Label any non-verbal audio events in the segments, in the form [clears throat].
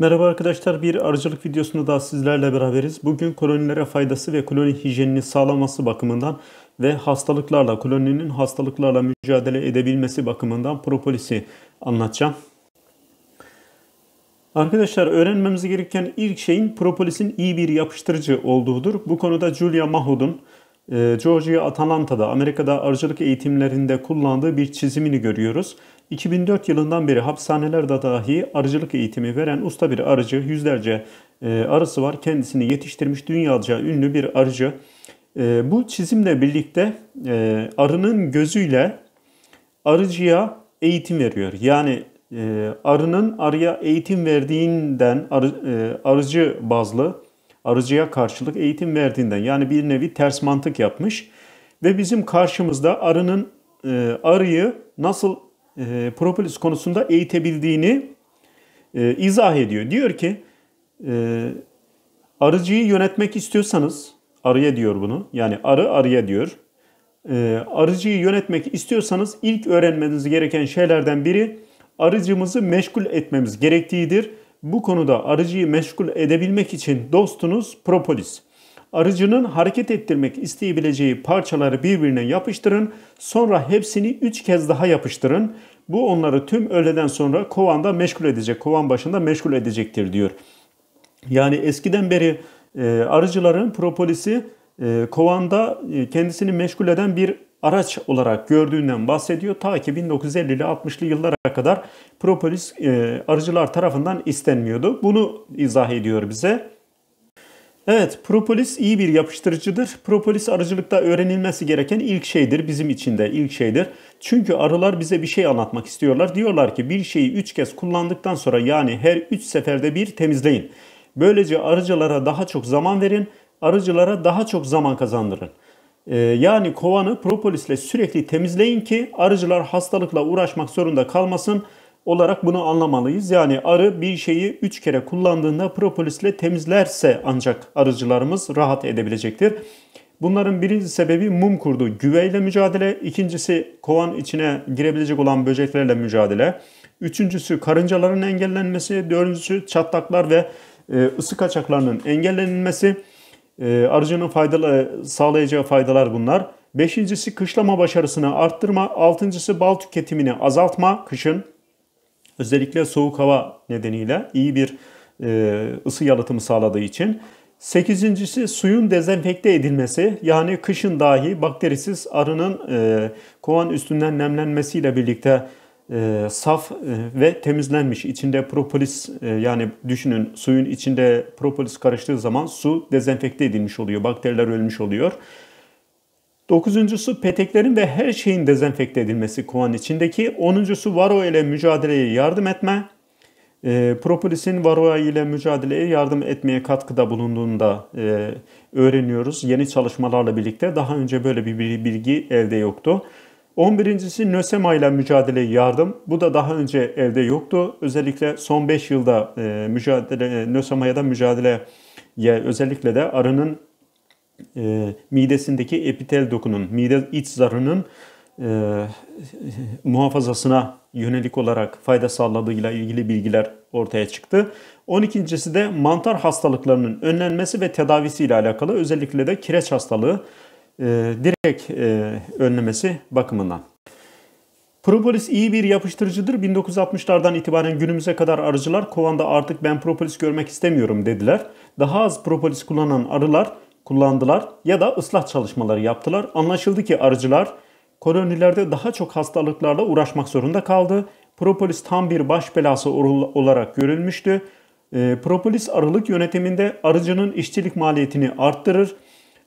Merhaba arkadaşlar, bir arıcılık videosunda daha sizlerle beraberiz. Bugün kolonilere faydası ve koloni hijyenini sağlaması bakımından ve hastalıklarla, koloninin hastalıklarla mücadele edebilmesi bakımından propolisi anlatacağım. Arkadaşlar öğrenmemiz gereken ilk şeyin propolisin iyi bir yapıştırıcı olduğudur. Bu konuda Julia Mahud'un ee, Georgia Atalanta'da Amerika'da arıcılık eğitimlerinde kullandığı bir çizimini görüyoruz. 2004 yılından beri hapishanelerde dahi arıcılık eğitimi veren usta bir arıcı, yüzlerce e, arısı var. Kendisini yetiştirmiş dünyaca ünlü bir arıcı. E, bu çizimle birlikte e, arının gözüyle arıcıya eğitim veriyor. Yani arının arıya eğitim verdiğinden arıcı bazlı arıcıya karşılık eğitim verdiğinden yani bir nevi ters mantık yapmış ve bizim karşımızda arının e, arıyı nasıl e, propolis konusunda eğitebildiğini e, izah ediyor. Diyor ki e, arıcıyı yönetmek istiyorsanız arıya diyor bunu yani arı arıya diyor. E, arıcıyı yönetmek istiyorsanız ilk öğrenmeniz gereken şeylerden biri arıcımızı meşgul etmemiz gerektiğidir. Bu konuda arıcıyı meşgul edebilmek için dostunuz propolis. Arıcının hareket ettirmek isteyebileceği parçaları birbirine yapıştırın. Sonra hepsini 3 kez daha yapıştırın. Bu onları tüm öğleden sonra kovanda meşgul edecek. Kovan başında meşgul edecektir diyor. Yani eskiden beri e, arıcıların propolisi e, kovanda e, kendisini meşgul eden bir araç olarak gördüğünden bahsediyor. Ta ki 1950'li 60'lı yıllara kadar propolis e, arıcılar tarafından istenmiyordu. Bunu izah ediyor bize. Evet, propolis iyi bir yapıştırıcıdır. Propolis arıcılıkta öğrenilmesi gereken ilk şeydir bizim için de ilk şeydir. Çünkü arılar bize bir şey anlatmak istiyorlar. Diyorlar ki bir şeyi 3 kez kullandıktan sonra yani her 3 seferde bir temizleyin. Böylece arıcılara daha çok zaman verin, arıcılara daha çok zaman kazandırın. Ee, yani kovanı propolisle sürekli temizleyin ki arıcılar hastalıkla uğraşmak zorunda kalmasın olarak bunu anlamalıyız. Yani arı bir şeyi 3 kere kullandığında propolisle temizlerse ancak arıcılarımız rahat edebilecektir. Bunların birinci sebebi mum kurdu güveyle mücadele, ikincisi kovan içine girebilecek olan böceklerle mücadele, üçüncüsü karıncaların engellenmesi, dördüncüsü çatlaklar ve e, ısı kaçaklarının engellenilmesi, ee, arıcının faydalı, e, sağlayacağı faydalar bunlar. Beşincisi kışlama başarısını arttırma. Altıncısı bal tüketimini azaltma kışın. Özellikle soğuk hava nedeniyle iyi bir e, ısı yalıtımı sağladığı için. Sekizincisi suyun dezenfekte edilmesi. Yani kışın dahi bakterisiz arının e, kovan üstünden nemlenmesiyle birlikte birlikte e, saf e, ve temizlenmiş. İçinde propolis e, yani düşünün suyun içinde propolis karıştığı zaman su dezenfekte edilmiş oluyor. Bakteriler ölmüş oluyor. Dokuzuncusu peteklerin ve her şeyin dezenfekte edilmesi kovanın içindeki. Onuncusu varo ile mücadeleye yardım etme. E, propolisin varoa ile mücadeleye yardım etmeye katkıda bulunduğunda e, öğreniyoruz. Yeni çalışmalarla birlikte daha önce böyle bir bilgi elde yoktu. 11.si nösema ile mücadele yardım. Bu da daha önce evde yoktu. Özellikle son 5 yılda e, mücadele e, nösemaya da mücadele özellikle de arının e, midesindeki epitel dokunun, mide iç zarının e, muhafazasına yönelik olarak fayda sağladığıyla ilgili bilgiler ortaya çıktı. 12.si de mantar hastalıklarının önlenmesi ve tedavisi ile alakalı özellikle de kireç hastalığı e, direkt e, önlemesi bakımından. Propolis iyi bir yapıştırıcıdır. 1960'lardan itibaren günümüze kadar arıcılar kovanda artık ben propolis görmek istemiyorum dediler. Daha az propolis kullanan arılar kullandılar ya da ıslah çalışmaları yaptılar. Anlaşıldı ki arıcılar kolonilerde daha çok hastalıklarla uğraşmak zorunda kaldı. Propolis tam bir baş belası olarak görülmüştü. E, propolis arılık yönetiminde arıcının işçilik maliyetini arttırır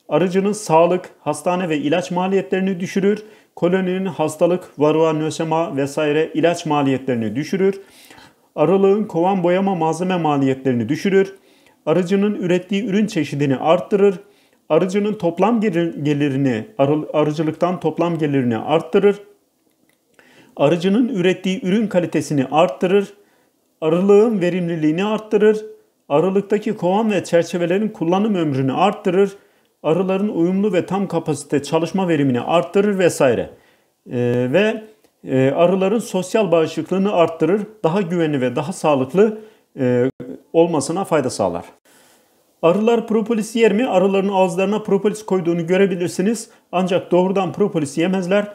Arıcının sağlık, hastane ve ilaç maliyetlerini düşürür. Koloninin hastalık, varroa, nösema vesaire ilaç maliyetlerini düşürür. Arılığın kovan boyama malzeme maliyetlerini düşürür. Arıcının ürettiği ürün çeşidini arttırır. Arıcının toplam gelirini, arıcılıktan toplam gelirini arttırır. Arıcının ürettiği ürün kalitesini arttırır. Arılığın verimliliğini arttırır. Aralıktaki kovan ve çerçevelerin kullanım ömrünü arttırır arıların uyumlu ve tam kapasite çalışma verimini arttırır vesaire. E, ve e, arıların sosyal bağışıklığını arttırır, daha güvenli ve daha sağlıklı e, olmasına fayda sağlar. Arılar propolis yer mi? Arıların ağızlarına propolis koyduğunu görebilirsiniz. Ancak doğrudan propolis yemezler.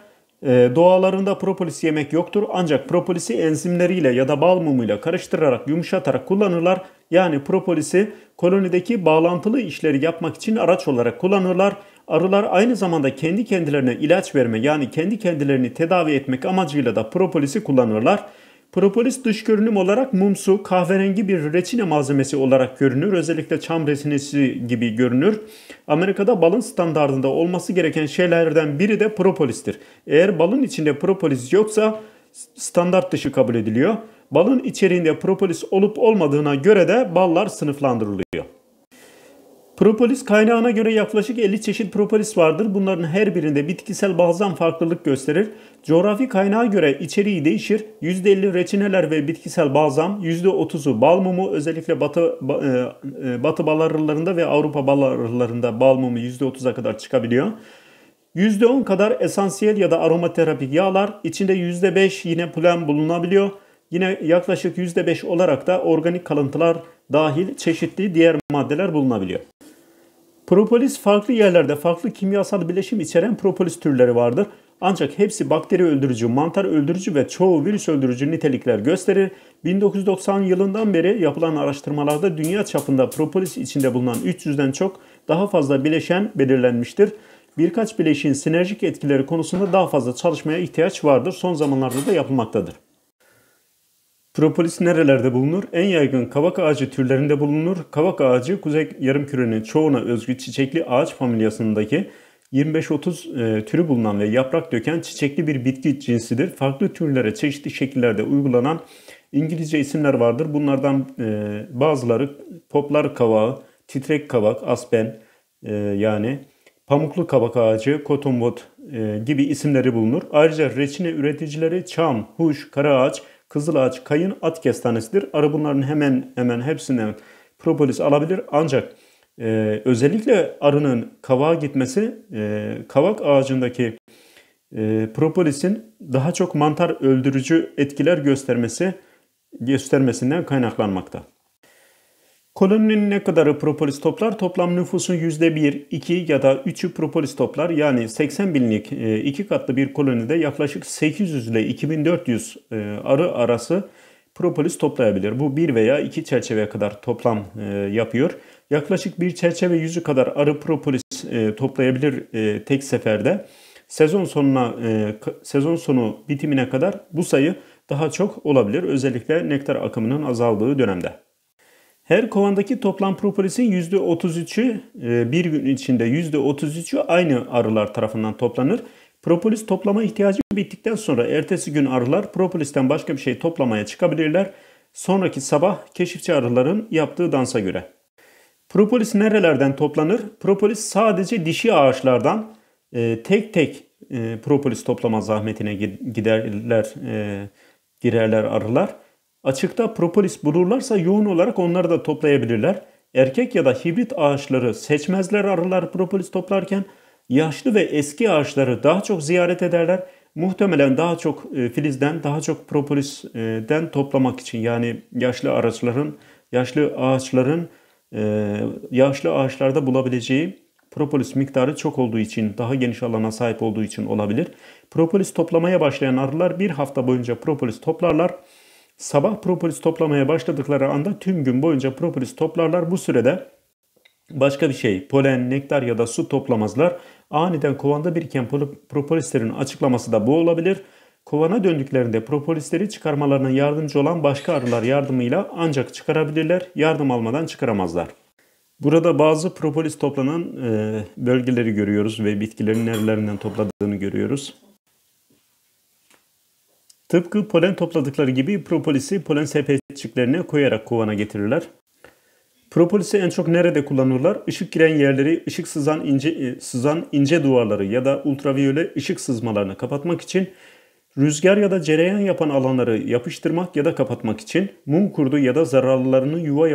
Ee, doğalarında propolis yemek yoktur ancak propolisi enzimleriyle ya da bal mumuyla karıştırarak yumuşatarak kullanırlar. Yani propolisi kolonideki bağlantılı işleri yapmak için araç olarak kullanırlar. Arılar aynı zamanda kendi kendilerine ilaç verme yani kendi kendilerini tedavi etmek amacıyla da propolisi kullanırlar. Propolis dış görünüm olarak mumsu, kahverengi bir reçine malzemesi olarak görünür. Özellikle çam reçinesi gibi görünür. Amerika'da balın standartında olması gereken şeylerden biri de propolistir. Eğer balın içinde propolis yoksa standart dışı kabul ediliyor. Balın içeriğinde propolis olup olmadığına göre de ballar sınıflandırılıyor. Propolis kaynağına göre yaklaşık 50 çeşit propolis vardır. Bunların her birinde bitkisel bazdan farklılık gösterir. Coğrafi kaynağa göre içeriği değişir. %50 reçineler ve bitkisel bazam %30'u bal mumu özellikle batı, e, e, batı bal arılarında ve Avrupa bal arılarında bal mumu %30'a kadar çıkabiliyor. %10 kadar esansiyel ya da aromaterapik yağlar, içinde %5 yine plen bulunabiliyor. Yine yaklaşık %5 olarak da organik kalıntılar dahil çeşitli diğer maddeler bulunabiliyor. Propolis farklı yerlerde farklı kimyasal bileşim içeren propolis türleri vardır. Ancak hepsi bakteri öldürücü, mantar öldürücü ve çoğu virüs öldürücü nitelikler gösterir. 1990 yılından beri yapılan araştırmalarda dünya çapında propolis içinde bulunan 300'den çok daha fazla bileşen belirlenmiştir. Birkaç bileşin sinerjik etkileri konusunda daha fazla çalışmaya ihtiyaç vardır. Son zamanlarda da yapılmaktadır. Stropolis nerelerde bulunur? En yaygın kavak ağacı türlerinde bulunur. Kavak ağacı kuzey yarımkürenin çoğuna özgü çiçekli ağaç familyasındaki 25-30 e, türü bulunan ve yaprak döken çiçekli bir bitki cinsidir. Farklı türlere çeşitli şekillerde uygulanan İngilizce isimler vardır. Bunlardan e, bazıları poplar kavağı, titrek kavak, aspen e, yani pamuklu kavak ağacı, kotonbot gibi isimleri bulunur. Ayrıca reçine üreticileri çam, huş, kara ağaç, Kızıl ağaç, kayın, at kestanesidir. Arı bunların hemen hemen hepsinden propolis alabilir. Ancak e, özellikle arının kavağa gitmesi e, kavak ağacındaki e, propolisin daha çok mantar öldürücü etkiler göstermesi göstermesinden kaynaklanmakta. Koloninin ne kadarı propolis toplar? Toplam nüfusun %1, 2 ya da 3'ü propolis toplar. Yani 80 binlik e, iki katlı bir kolonide yaklaşık 800 ile 2400 e, arı arası propolis toplayabilir. Bu bir veya iki çerçeve kadar toplam e, yapıyor. Yaklaşık bir çerçeve yüzü kadar arı propolis toplayabilir tek seferde. Sezon sonuna sezon sonu bitimine kadar bu sayı daha çok olabilir özellikle nektar akımının azaldığı dönemde. Her kovandaki toplam propolisin %33'ü e, bir gün içinde %33'ü aynı arılar tarafından toplanır. Propolis toplama ihtiyacı bittikten sonra ertesi gün arılar propolisten başka bir şey toplamaya çıkabilirler. Sonraki sabah keşifçi arıların yaptığı dansa göre. Propolis nerelerden toplanır? Propolis sadece dişi ağaçlardan e, tek tek e, propolis toplama zahmetine giderler, e, girerler arılar. Açıkta propolis bulurlarsa yoğun olarak onları da toplayabilirler. Erkek ya da hibrit ağaçları seçmezler arılar propolis toplarken yaşlı ve eski ağaçları daha çok ziyaret ederler. Muhtemelen daha çok e, filizden, daha çok propolisden e, toplamak için yani yaşlı araçların, yaşlı ağaçların e, yaşlı ağaçlarda bulabileceği propolis miktarı çok olduğu için, daha geniş alana sahip olduğu için olabilir. Propolis toplamaya başlayan arılar bir hafta boyunca propolis toplarlar. Sabah propolis toplamaya başladıkları anda tüm gün boyunca propolis toplarlar. Bu sürede başka bir şey polen, nektar ya da su toplamazlar. Aniden kovanda biriken propolislerin açıklaması da bu olabilir. Kovana döndüklerinde propolisleri çıkarmalarına yardımcı olan başka arılar yardımıyla ancak çıkarabilirler, yardım almadan çıkaramazlar. Burada bazı propolis toplanan bölgeleri görüyoruz ve bitkilerin nerelerinden topladığını görüyoruz. Tıpkı polen topladıkları gibi propolisi polen sepetçiklerine koyarak kovana getirirler. Propolisi en çok nerede kullanırlar? Işık giren yerleri, ışık sızan ince, e, sızan ince duvarları ya da ultraviyole ışık sızmalarını kapatmak için, rüzgar ya da cereyan yapan alanları yapıştırmak ya da kapatmak için, mum kurdu ya da zararlılarının yuva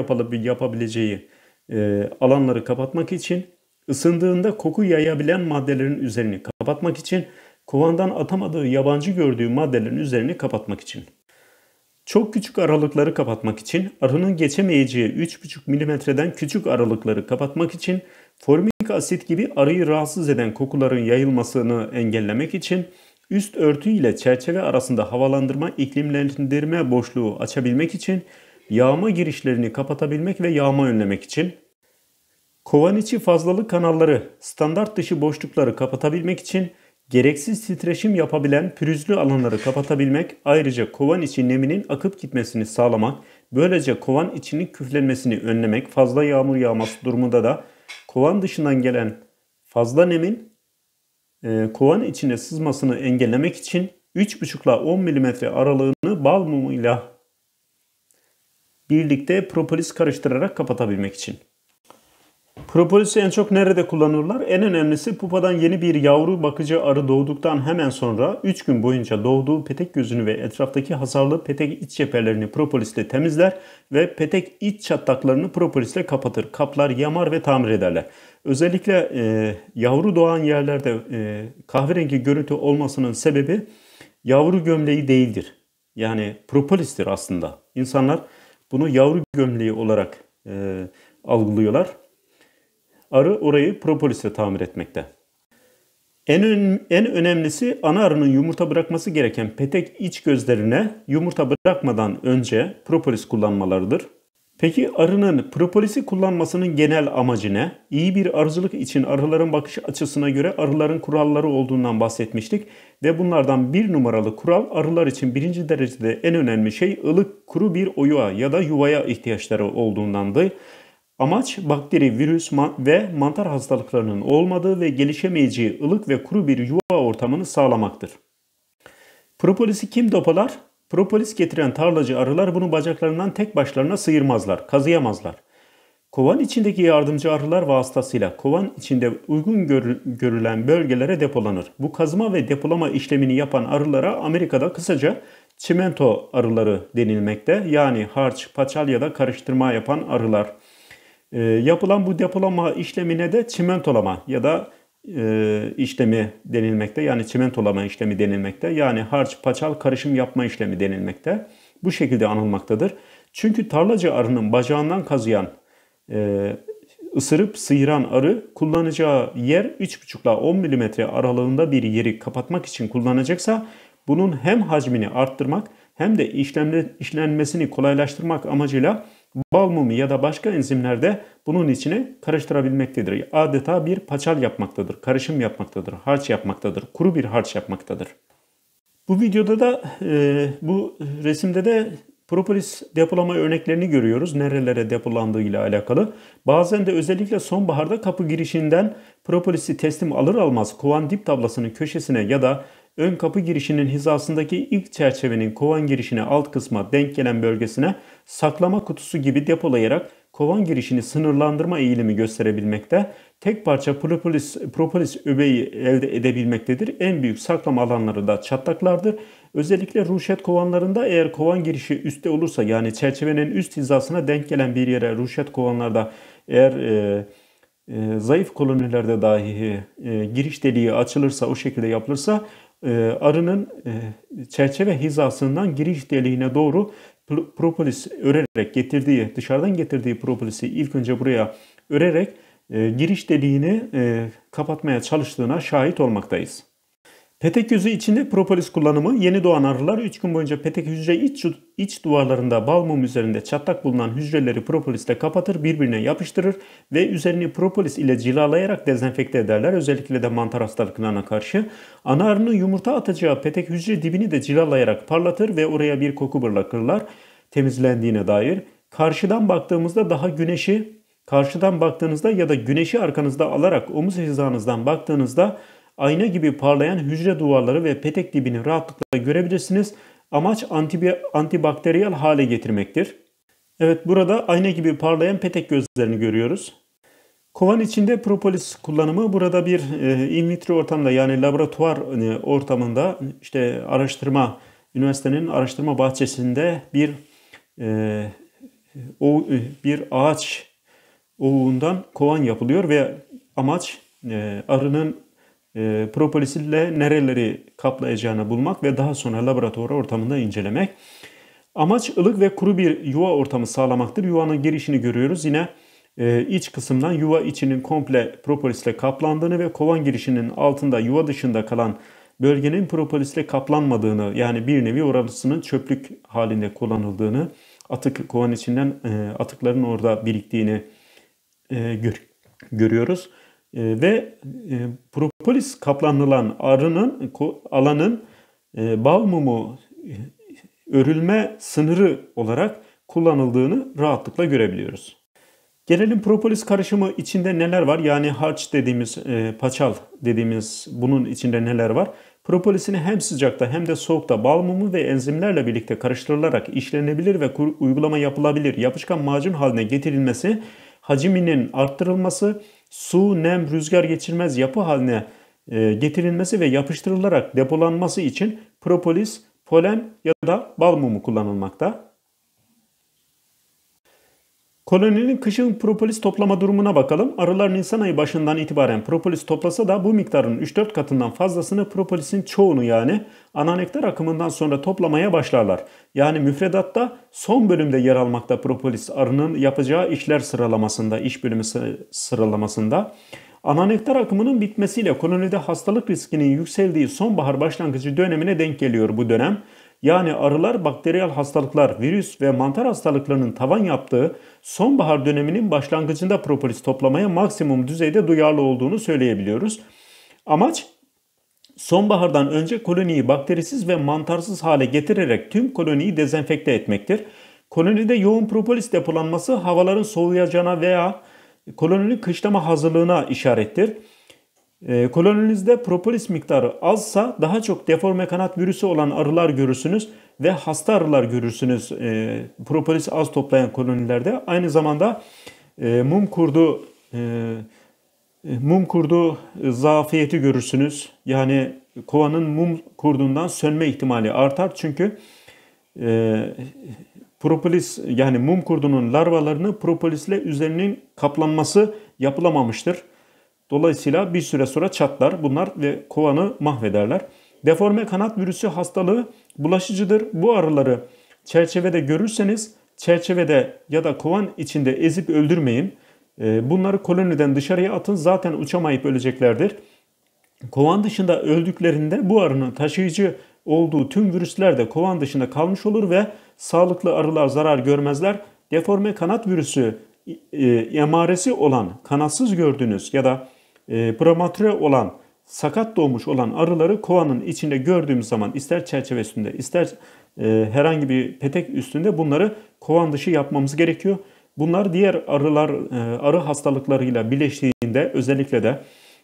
yapabileceği e, alanları kapatmak için, ısındığında koku yayabilen maddelerin üzerini kapatmak için, kovandan atamadığı yabancı gördüğü maddelerin üzerini kapatmak için. Çok küçük aralıkları kapatmak için, arının geçemeyeceği 3,5 milimetreden küçük aralıkları kapatmak için, formik asit gibi arıyı rahatsız eden kokuların yayılmasını engellemek için, üst örtü ile çerçeve arasında havalandırma iklimlendirme boşluğu açabilmek için, yağma girişlerini kapatabilmek ve yağma önlemek için, kovan içi fazlalık kanalları, standart dışı boşlukları kapatabilmek için, Gereksiz titreşim yapabilen pürüzlü alanları kapatabilmek, ayrıca kovan içi neminin akıp gitmesini sağlamak, böylece kovan içinin küflenmesini önlemek, fazla yağmur yağması durumunda da kovan dışından gelen fazla nemin e, kovan içine sızmasını engellemek için 3,5 ile 10 mm aralığını bal mumuyla birlikte propolis karıştırarak kapatabilmek için. Propolis'i en çok nerede kullanırlar? En önemlisi pupadan yeni bir yavru bakıcı arı doğduktan hemen sonra 3 gün boyunca doğduğu petek gözünü ve etraftaki hasarlı petek iç cephelerini propolisle temizler ve petek iç çatlaklarını propolisle kapatır. Kaplar, yamar ve tamir ederler. Özellikle e, yavru doğan yerlerde e, kahverengi görüntü olmasının sebebi yavru gömleği değildir. Yani propolistir aslında. İnsanlar bunu yavru gömleği olarak e, algılıyorlar. Arı orayı propolisle tamir etmekte. En, ön, en önemlisi ana arının yumurta bırakması gereken petek iç gözlerine yumurta bırakmadan önce propolis kullanmalarıdır. Peki arının propolisi kullanmasının genel amacı ne? İyi bir arıcılık için arıların bakış açısına göre arıların kuralları olduğundan bahsetmiştik. Ve bunlardan bir numaralı kural arılar için birinci derecede en önemli şey ılık kuru bir oyuğa ya da yuvaya ihtiyaçları olduğundandı. Amaç bakteri, virüs ve mantar hastalıklarının olmadığı ve gelişemeyeceği ılık ve kuru bir yuva ortamını sağlamaktır. Propolisi kim dopalar? Propolis getiren tarlacı arılar bunu bacaklarından tek başlarına sıyırmazlar, kazıyamazlar. Kovan içindeki yardımcı arılar vasıtasıyla kovan içinde uygun görülen bölgelere depolanır. Bu kazma ve depolama işlemini yapan arılara Amerika'da kısaca çimento arıları denilmekte. Yani harç, paçal ya da karıştırma yapan arılar. E, yapılan bu depolama işlemine de çimentolama ya da e, işlemi denilmekte. Yani çimentolama işlemi denilmekte. Yani harç paçal karışım yapma işlemi denilmekte. Bu şekilde anılmaktadır. Çünkü tarlacı arının bacağından kazıyan, e, ısırıp sıyıran arı kullanacağı yer 3,5 ile 10 mm aralığında bir yeri kapatmak için kullanacaksa bunun hem hacmini arttırmak hem de işlemle, işlenmesini kolaylaştırmak amacıyla Bal mumu ya da başka enzimlerde bunun içine karıştırabilmektedir. Adeta bir paçal yapmaktadır, karışım yapmaktadır, harç yapmaktadır, kuru bir harç yapmaktadır. Bu videoda da e, bu resimde de Propolis depolama örneklerini görüyoruz. Nerelere depolandığı ile alakalı. Bazen de özellikle sonbaharda kapı girişinden propolisi teslim alır almaz kovan dip tablasının köşesine ya da ön kapı girişinin hizasındaki ilk çerçevenin kovan girişine alt kısma denk gelen bölgesine saklama kutusu gibi depolayarak kovan girişini sınırlandırma eğilimi gösterebilmekte, tek parça propolis, propolis öbeği elde edebilmektedir. En büyük saklama alanları da çatlaklardır. Özellikle ruşet kovanlarında eğer kovan girişi üstte olursa yani çerçevenin üst hizasına denk gelen bir yere ruşet kovanlarda eğer e, e, zayıf kolonilerde dahi e, giriş deliği açılırsa o şekilde yapılırsa e, arının e, çerçeve hizasından giriş deliğine doğru propolis örerek getirdiği, dışarıdan getirdiği propolisi ilk önce buraya örerek e, giriş deliğini kapatmaya çalıştığına şahit olmaktayız. Petek yüzü içinde propolis kullanımı yeni doğan arılar 3 gün boyunca petek hücre iç, iç duvarlarında bal mum üzerinde çatlak bulunan hücreleri propolisle kapatır birbirine yapıştırır ve üzerini propolis ile cilalayarak dezenfekte ederler. Özellikle de mantar hastalıklarına karşı. Ana arının yumurta atacağı petek hücre dibini de cilalayarak parlatır ve oraya bir koku bırakırlar temizlendiğine dair. Karşıdan baktığımızda daha güneşi karşıdan baktığınızda ya da güneşi arkanızda alarak omuz hizanızdan baktığınızda ayna gibi parlayan hücre duvarları ve petek dibini rahatlıkla görebilirsiniz. Amaç antibakteriyel hale getirmektir. Evet burada ayna gibi parlayan petek gözlerini görüyoruz. Kovan içinde propolis kullanımı burada bir e, in vitro ortamda yani laboratuvar e, ortamında işte araştırma üniversitenin araştırma bahçesinde bir e, o bir ağaç ovuğundan kovan yapılıyor ve amaç arının e, propolis ile nereleri kaplayacağını bulmak ve daha sonra laboratuvar ortamında incelemek. Amaç ılık ve kuru bir yuva ortamı sağlamaktır. Yuvanın girişini görüyoruz. Yine e, iç kısımdan yuva içinin komple propolisle kaplandığını ve kovan girişinin altında yuva dışında kalan bölgenin propolisle kaplanmadığını yani bir nevi orasının çöplük halinde kullanıldığını, atık kovan içinden e, atıkların orada biriktiğini e, gör, görüyoruz. Ee, ve e, propolis kaplanılan arının alanın e, bal mumu e, örülme sınırı olarak kullanıldığını rahatlıkla görebiliyoruz. Gelelim propolis karışımı içinde neler var? Yani harç dediğimiz, e, paçal dediğimiz bunun içinde neler var? Propolisini hem sıcakta hem de soğukta bal mumu ve enzimlerle birlikte karıştırılarak işlenebilir ve uygulama yapılabilir. Yapışkan macun haline getirilmesi, hacminin arttırılması, su, nem, rüzgar geçirmez yapı haline e, getirilmesi ve yapıştırılarak depolanması için propolis, polen ya da bal mumu kullanılmakta. Koloninin kışın propolis toplama durumuna bakalım. Arılar Nisan ayı başından itibaren propolis toplasa da bu miktarın 3-4 katından fazlasını propolisin çoğunu yani ana nektar akımından sonra toplamaya başlarlar. Yani müfredatta son bölümde yer almakta propolis arının yapacağı işler sıralamasında, iş bölümü sıralamasında. Ana nektar akımının bitmesiyle kolonide hastalık riskinin yükseldiği sonbahar başlangıcı dönemine denk geliyor bu dönem yani arılar bakteriyel hastalıklar, virüs ve mantar hastalıklarının tavan yaptığı sonbahar döneminin başlangıcında propolis toplamaya maksimum düzeyde duyarlı olduğunu söyleyebiliyoruz. Amaç sonbahardan önce koloniyi bakterisiz ve mantarsız hale getirerek tüm koloniyi dezenfekte etmektir. Kolonide yoğun propolis depolanması havaların soğuyacağına veya koloninin kışlama hazırlığına işarettir. Ee, kolonilizde propolis miktarı azsa daha çok deforme kanat virüsü olan arılar görürsünüz ve hasta arılar görürsünüz ee, propolis az toplayan kolonilerde. Aynı zamanda e, mum kurdu e, mum kurdu zafiyeti görürsünüz. Yani kovanın mum kurdundan sönme ihtimali artar çünkü e, propolis yani mum kurdunun larvalarını propolisle üzerinin kaplanması yapılamamıştır. Dolayısıyla bir süre sonra çatlar bunlar ve kovanı mahvederler. Deforme kanat virüsü hastalığı bulaşıcıdır. Bu arıları çerçevede görürseniz çerçevede ya da kovan içinde ezip öldürmeyin. Ee, bunları koloniden dışarıya atın zaten uçamayıp öleceklerdir. Kovan dışında öldüklerinde bu arının taşıyıcı olduğu tüm virüsler de kovan dışında kalmış olur ve sağlıklı arılar zarar görmezler. Deforme kanat virüsü e, e, emaresi olan kanatsız gördüğünüz ya da e, prematüre olan sakat doğmuş olan arıları kovanın içinde gördüğümüz zaman ister çerçevesinde ister e, herhangi bir petek üstünde bunları kovan dışı yapmamız gerekiyor. Bunlar diğer arılar e, arı hastalıklarıyla birleştiğinde özellikle de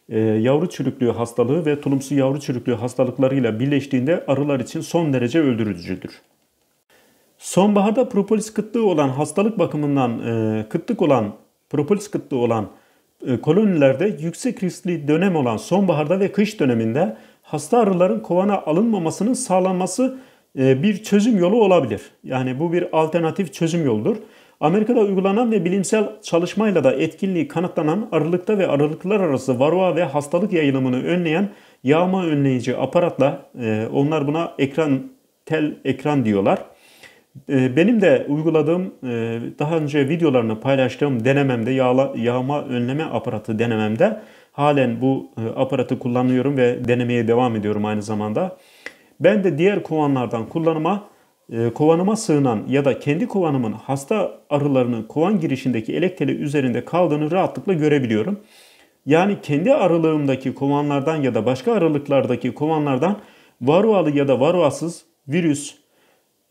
e, yavru çürüklüğü hastalığı ve tulumsu yavru çürüklüğü hastalıklarıyla birleştiğinde arılar için son derece öldürücüdür. Sonbaharda propolis kıtlığı olan hastalık bakımından e, kıtlık olan propolis kıtlığı olan e, kolonilerde yüksek riskli dönem olan sonbaharda ve kış döneminde hasta arıların kovana alınmamasının sağlanması e, bir çözüm yolu olabilir. Yani bu bir alternatif çözüm yoludur. Amerika'da uygulanan ve bilimsel çalışmayla da etkinliği kanıtlanan arılıkta ve arılıklar arası varroa ve hastalık yayılımını önleyen yağma önleyici aparatla e, onlar buna ekran tel ekran diyorlar. Ee, benim de uyguladığım, e, daha önce videolarını paylaştığım denememde, yağla, yağma önleme aparatı denememde halen bu e, aparatı kullanıyorum ve denemeye devam ediyorum aynı zamanda. Ben de diğer kovanlardan kullanıma, e, kovanıma sığınan ya da kendi kovanımın hasta arılarının kovan girişindeki elekteli üzerinde kaldığını rahatlıkla görebiliyorum. Yani kendi aralığımdaki kovanlardan ya da başka arılıklardaki kovanlardan varoalı ya da varoasız virüs,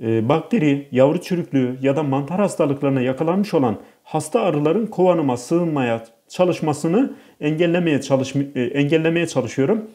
ee, bakteri, yavru çürüklüğü ya da mantar hastalıklarına yakalanmış olan hasta arıların kovanıma sığınmaya çalışmasını engellemeye, çalış, e, engellemeye çalışıyorum.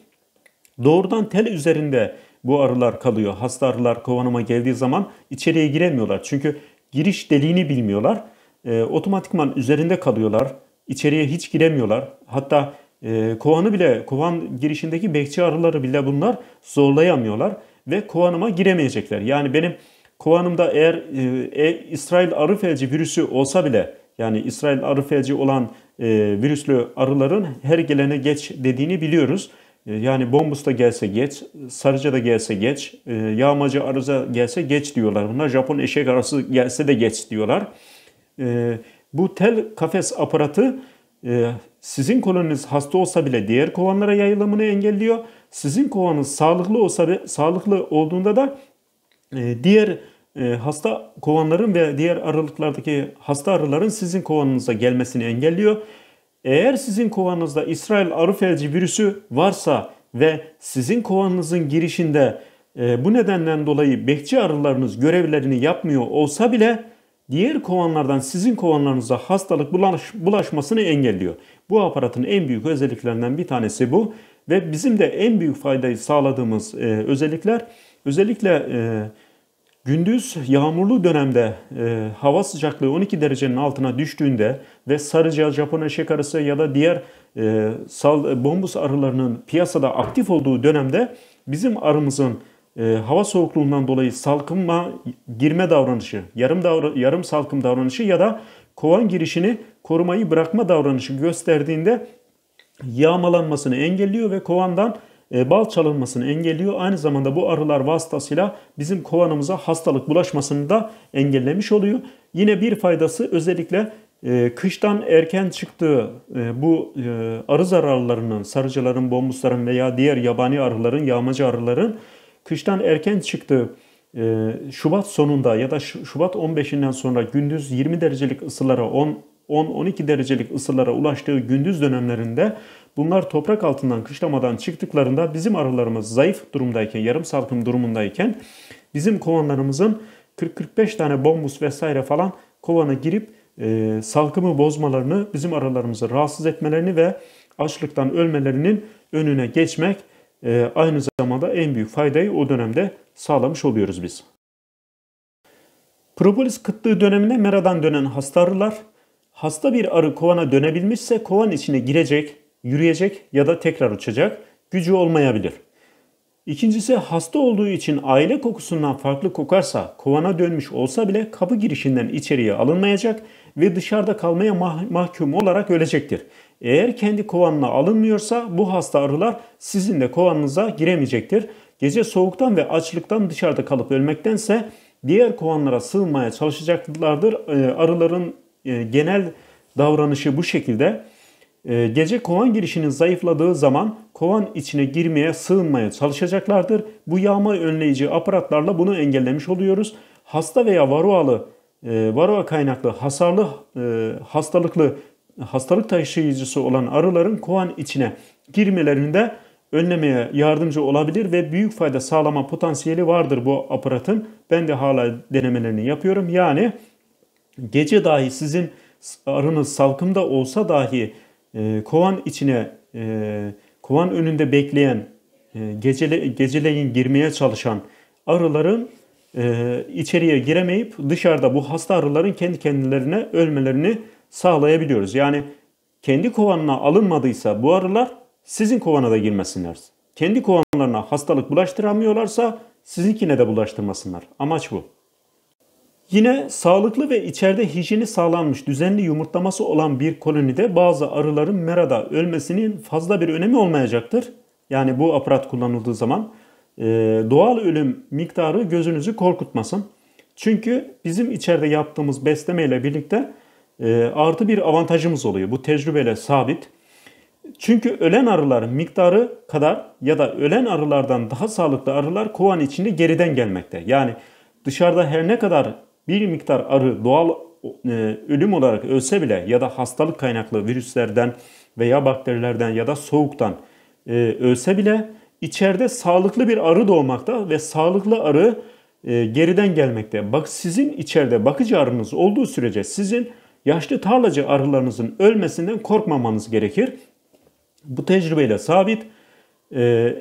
Doğrudan tel üzerinde bu arılar kalıyor. Hasta arılar kovanıma geldiği zaman içeriye giremiyorlar. Çünkü giriş deliğini bilmiyorlar. E, otomatikman üzerinde kalıyorlar. İçeriye hiç giremiyorlar. Hatta e, kovanı bile, kovan girişindeki bekçi arıları bile bunlar zorlayamıyorlar. Ve kovanıma giremeyecekler. Yani benim Kovanımda eğer e, e, İsrail arı felci virüsü olsa bile yani İsrail arı felci olan e, virüslü arıların her gelene geç dediğini biliyoruz. E, yani bombus da gelse geç, sarıca da gelse geç, e, yağmacı arıza gelse geç diyorlar. bunlar Japon eşek arası gelse de geç diyorlar. E, bu tel kafes aparatı e, sizin koloniniz hasta olsa bile diğer kovanlara yayılımını engelliyor. Sizin kovanız sağlıklı olsa sağlıklı olduğunda da ee, diğer e, hasta kovanların ve diğer aralıklardaki hasta arıların sizin kovanınıza gelmesini engelliyor. Eğer sizin kovanınızda İsrail arı felci virüsü varsa ve sizin kovanınızın girişinde e, bu nedenden dolayı bekçi arılarınız görevlerini yapmıyor olsa bile diğer kovanlardan sizin kovanlarınıza hastalık bulaş, bulaşmasını engelliyor. Bu aparatın en büyük özelliklerinden bir tanesi bu ve bizim de en büyük faydayı sağladığımız e, özellikler Özellikle e, gündüz yağmurlu dönemde e, hava sıcaklığı 12 derecenin altına düştüğünde ve sarıca, Japon eşek arısı ya da diğer e, sal, bombus arılarının piyasada aktif olduğu dönemde bizim arımızın e, hava soğukluğundan dolayı salkınma girme davranışı, yarım davra, yarım salkım davranışı ya da kovan girişini korumayı bırakma davranışı gösterdiğinde yağmalanmasını engelliyor ve kovandan e, bal çalınmasını engelliyor. Aynı zamanda bu arılar vasıtasıyla bizim kovanımıza hastalık bulaşmasını da engellemiş oluyor. Yine bir faydası özellikle e, kıştan erken çıktığı e, bu arı zararlarının, sarıcıların, bombusların veya diğer yabani arıların, yağmacı arıların kıştan erken çıktığı Şubat sonunda ya da Şubat 15'inden sonra gündüz 20 derecelik ısılara 10 10-12 derecelik ısılara ulaştığı gündüz dönemlerinde Bunlar toprak altından kışlamadan çıktıklarında bizim arılarımız zayıf durumdayken, yarım salkım durumundayken bizim kovanlarımızın 40-45 tane bombus vesaire falan kovana girip e, salkımı bozmalarını, bizim arılarımızı rahatsız etmelerini ve açlıktan ölmelerinin önüne geçmek e, aynı zamanda en büyük faydayı o dönemde sağlamış oluyoruz biz. Propolis kıtlığı döneminde meradan dönen hasta arılar, hasta bir arı kovana dönebilmişse kovan içine girecek, yürüyecek ya da tekrar uçacak gücü olmayabilir. İkincisi hasta olduğu için aile kokusundan farklı kokarsa kovana dönmüş olsa bile kapı girişinden içeriye alınmayacak ve dışarıda kalmaya mah- mahkum olarak ölecektir. Eğer kendi kovanına alınmıyorsa bu hasta arılar sizin de kovanınıza giremeyecektir. Gece soğuktan ve açlıktan dışarıda kalıp ölmektense diğer kovanlara sığınmaya çalışacaklardır. Ee, arıların e, genel davranışı bu şekilde. Ee, gece kovan girişinin zayıfladığı zaman kovan içine girmeye, sığınmaya çalışacaklardır. Bu yağma önleyici aparatlarla bunu engellemiş oluyoruz. Hasta veya varoalı, e, varoa kaynaklı hasarlı, e, hastalıklı, hastalık taşıyıcısı olan arıların kovan içine girmelerinde önlemeye yardımcı olabilir ve büyük fayda sağlama potansiyeli vardır bu aparatın. Ben de hala denemelerini yapıyorum. Yani gece dahi sizin arınız salkımda olsa dahi ee, kovan içine e, kovan önünde bekleyen e, gecele, geceleyin girmeye çalışan arıların e, içeriye giremeyip dışarıda bu hasta arıların kendi kendilerine ölmelerini sağlayabiliyoruz. Yani kendi kovanına alınmadıysa bu arılar sizin kovana da girmesinler. Kendi kovanlarına hastalık bulaştıramıyorlarsa sizinkine de bulaştırmasınlar. Amaç bu. Yine sağlıklı ve içeride hijyeni sağlanmış düzenli yumurtlaması olan bir kolonide bazı arıların merada ölmesinin fazla bir önemi olmayacaktır. Yani bu aparat kullanıldığı zaman e, doğal ölüm miktarı gözünüzü korkutmasın. Çünkü bizim içeride yaptığımız beslemeyle birlikte e, artı bir avantajımız oluyor. Bu tecrübeyle sabit. Çünkü ölen arıların miktarı kadar ya da ölen arılardan daha sağlıklı arılar kovan içinde geriden gelmekte. Yani dışarıda her ne kadar bir miktar arı doğal e, ölüm olarak ölse bile ya da hastalık kaynaklı virüslerden veya bakterilerden ya da soğuktan e, ölse bile içeride sağlıklı bir arı doğmakta ve sağlıklı arı e, geriden gelmekte. Bak sizin içeride bakıcı arınız olduğu sürece sizin yaşlı tarlacı arılarınızın ölmesinden korkmamanız gerekir. Bu tecrübeyle sabit. E,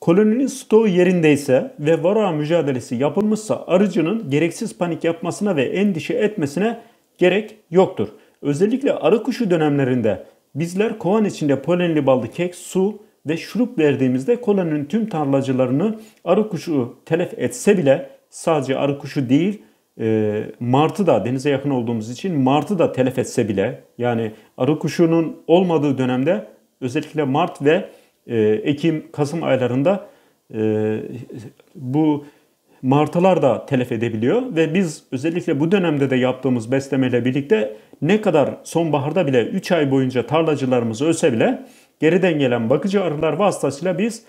Koloninin stoğu yerindeyse ve vara mücadelesi yapılmışsa arıcının gereksiz panik yapmasına ve endişe etmesine gerek yoktur. Özellikle arı kuşu dönemlerinde bizler kovan içinde polenli ballı kek, su ve şurup verdiğimizde koloninin tüm tarlacılarını arı kuşu telef etse bile sadece arı kuşu değil e, martı da denize yakın olduğumuz için martı da telef etse bile yani arı kuşunun olmadığı dönemde özellikle mart ve ee, Ekim, Kasım aylarında e, bu martılar da telef edebiliyor ve biz özellikle bu dönemde de yaptığımız beslemeyle birlikte ne kadar sonbaharda bile 3 ay boyunca tarlacılarımız ölse bile geriden gelen bakıcı arılar vasıtasıyla biz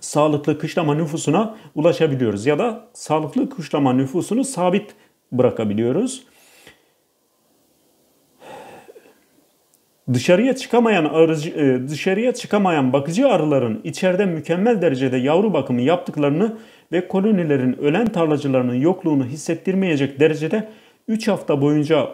sağlıklı kışlama nüfusuna ulaşabiliyoruz ya da sağlıklı kışlama nüfusunu sabit bırakabiliyoruz. Dışarıya çıkamayan arıcı, e, dışarıya çıkamayan bakıcı arıların içeride mükemmel derecede yavru bakımı yaptıklarını ve kolonilerin ölen tarlacılarının yokluğunu hissettirmeyecek derecede 3 hafta boyunca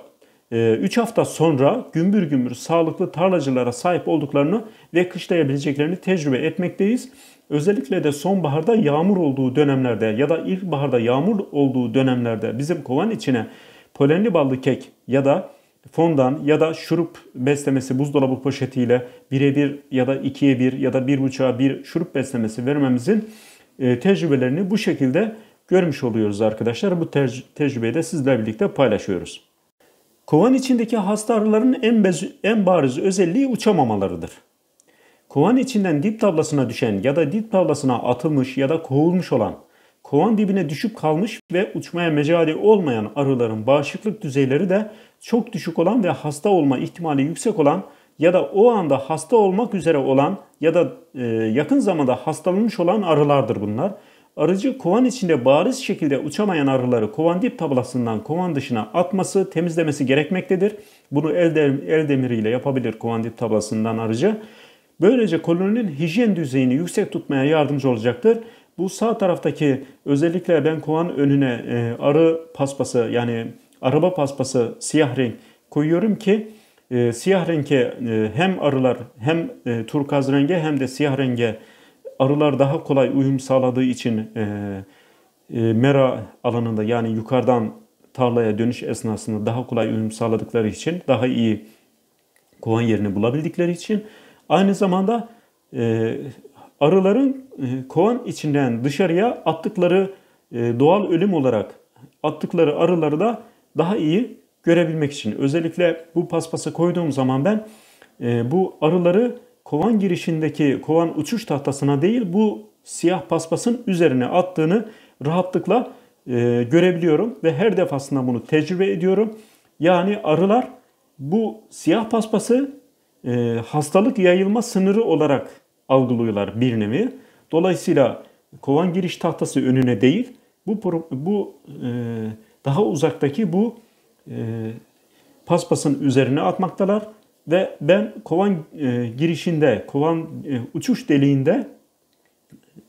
3 e, hafta sonra gümbür gümbür sağlıklı tarlacılara sahip olduklarını ve kışlayabileceklerini tecrübe etmekteyiz. Özellikle de sonbaharda yağmur olduğu dönemlerde ya da ilkbaharda yağmur olduğu dönemlerde bizim kovan içine polenli ballı kek ya da fondan ya da şurup beslemesi buzdolabı poşetiyle 1'e 1 ya da 2'ye bir ya da bir 1.5'a bir şurup beslemesi vermemizin e, tecrübelerini bu şekilde görmüş oluyoruz arkadaşlar. Bu tecrübeyi de sizlerle birlikte paylaşıyoruz. Kovan içindeki hasta arıların en, en bariz özelliği uçamamalarıdır. Kovan içinden dip tablasına düşen ya da dip tablasına atılmış ya da kovulmuş olan, kovan dibine düşüp kalmış ve uçmaya mecali olmayan arıların bağışıklık düzeyleri de çok düşük olan ve hasta olma ihtimali yüksek olan ya da o anda hasta olmak üzere olan ya da e, yakın zamanda hastalanmış olan arılardır bunlar. Arıcı kovan içinde bariz şekilde uçamayan arıları kovan dip tablasından kovan dışına atması, temizlemesi gerekmektedir. Bunu el, de, el demiriyle yapabilir kovan dip tablasından arıcı. Böylece koloninin hijyen düzeyini yüksek tutmaya yardımcı olacaktır. Bu sağ taraftaki özellikle ben kovan önüne e, arı paspası yani araba paspası siyah renk koyuyorum ki e, siyah renge e, hem arılar hem e, turkaz renge hem de siyah renge arılar daha kolay uyum sağladığı için e, e, mera alanında yani yukarıdan tarlaya dönüş esnasında daha kolay uyum sağladıkları için daha iyi kovan yerini bulabildikleri için aynı zamanda e, arıların e, kovan içinden dışarıya attıkları e, doğal ölüm olarak attıkları arıları da daha iyi görebilmek için. Özellikle bu paspasa koyduğum zaman ben e, bu arıları kovan girişindeki kovan uçuş tahtasına değil bu siyah paspasın üzerine attığını rahatlıkla e, görebiliyorum ve her defasında bunu tecrübe ediyorum. Yani arılar bu siyah paspası e, hastalık yayılma sınırı olarak algılıyorlar bir nevi. Dolayısıyla kovan giriş tahtası önüne değil bu bu e, daha uzaktaki bu e, paspasın üzerine atmaktalar ve ben kovan e, girişinde, kovan e, uçuş deliğinde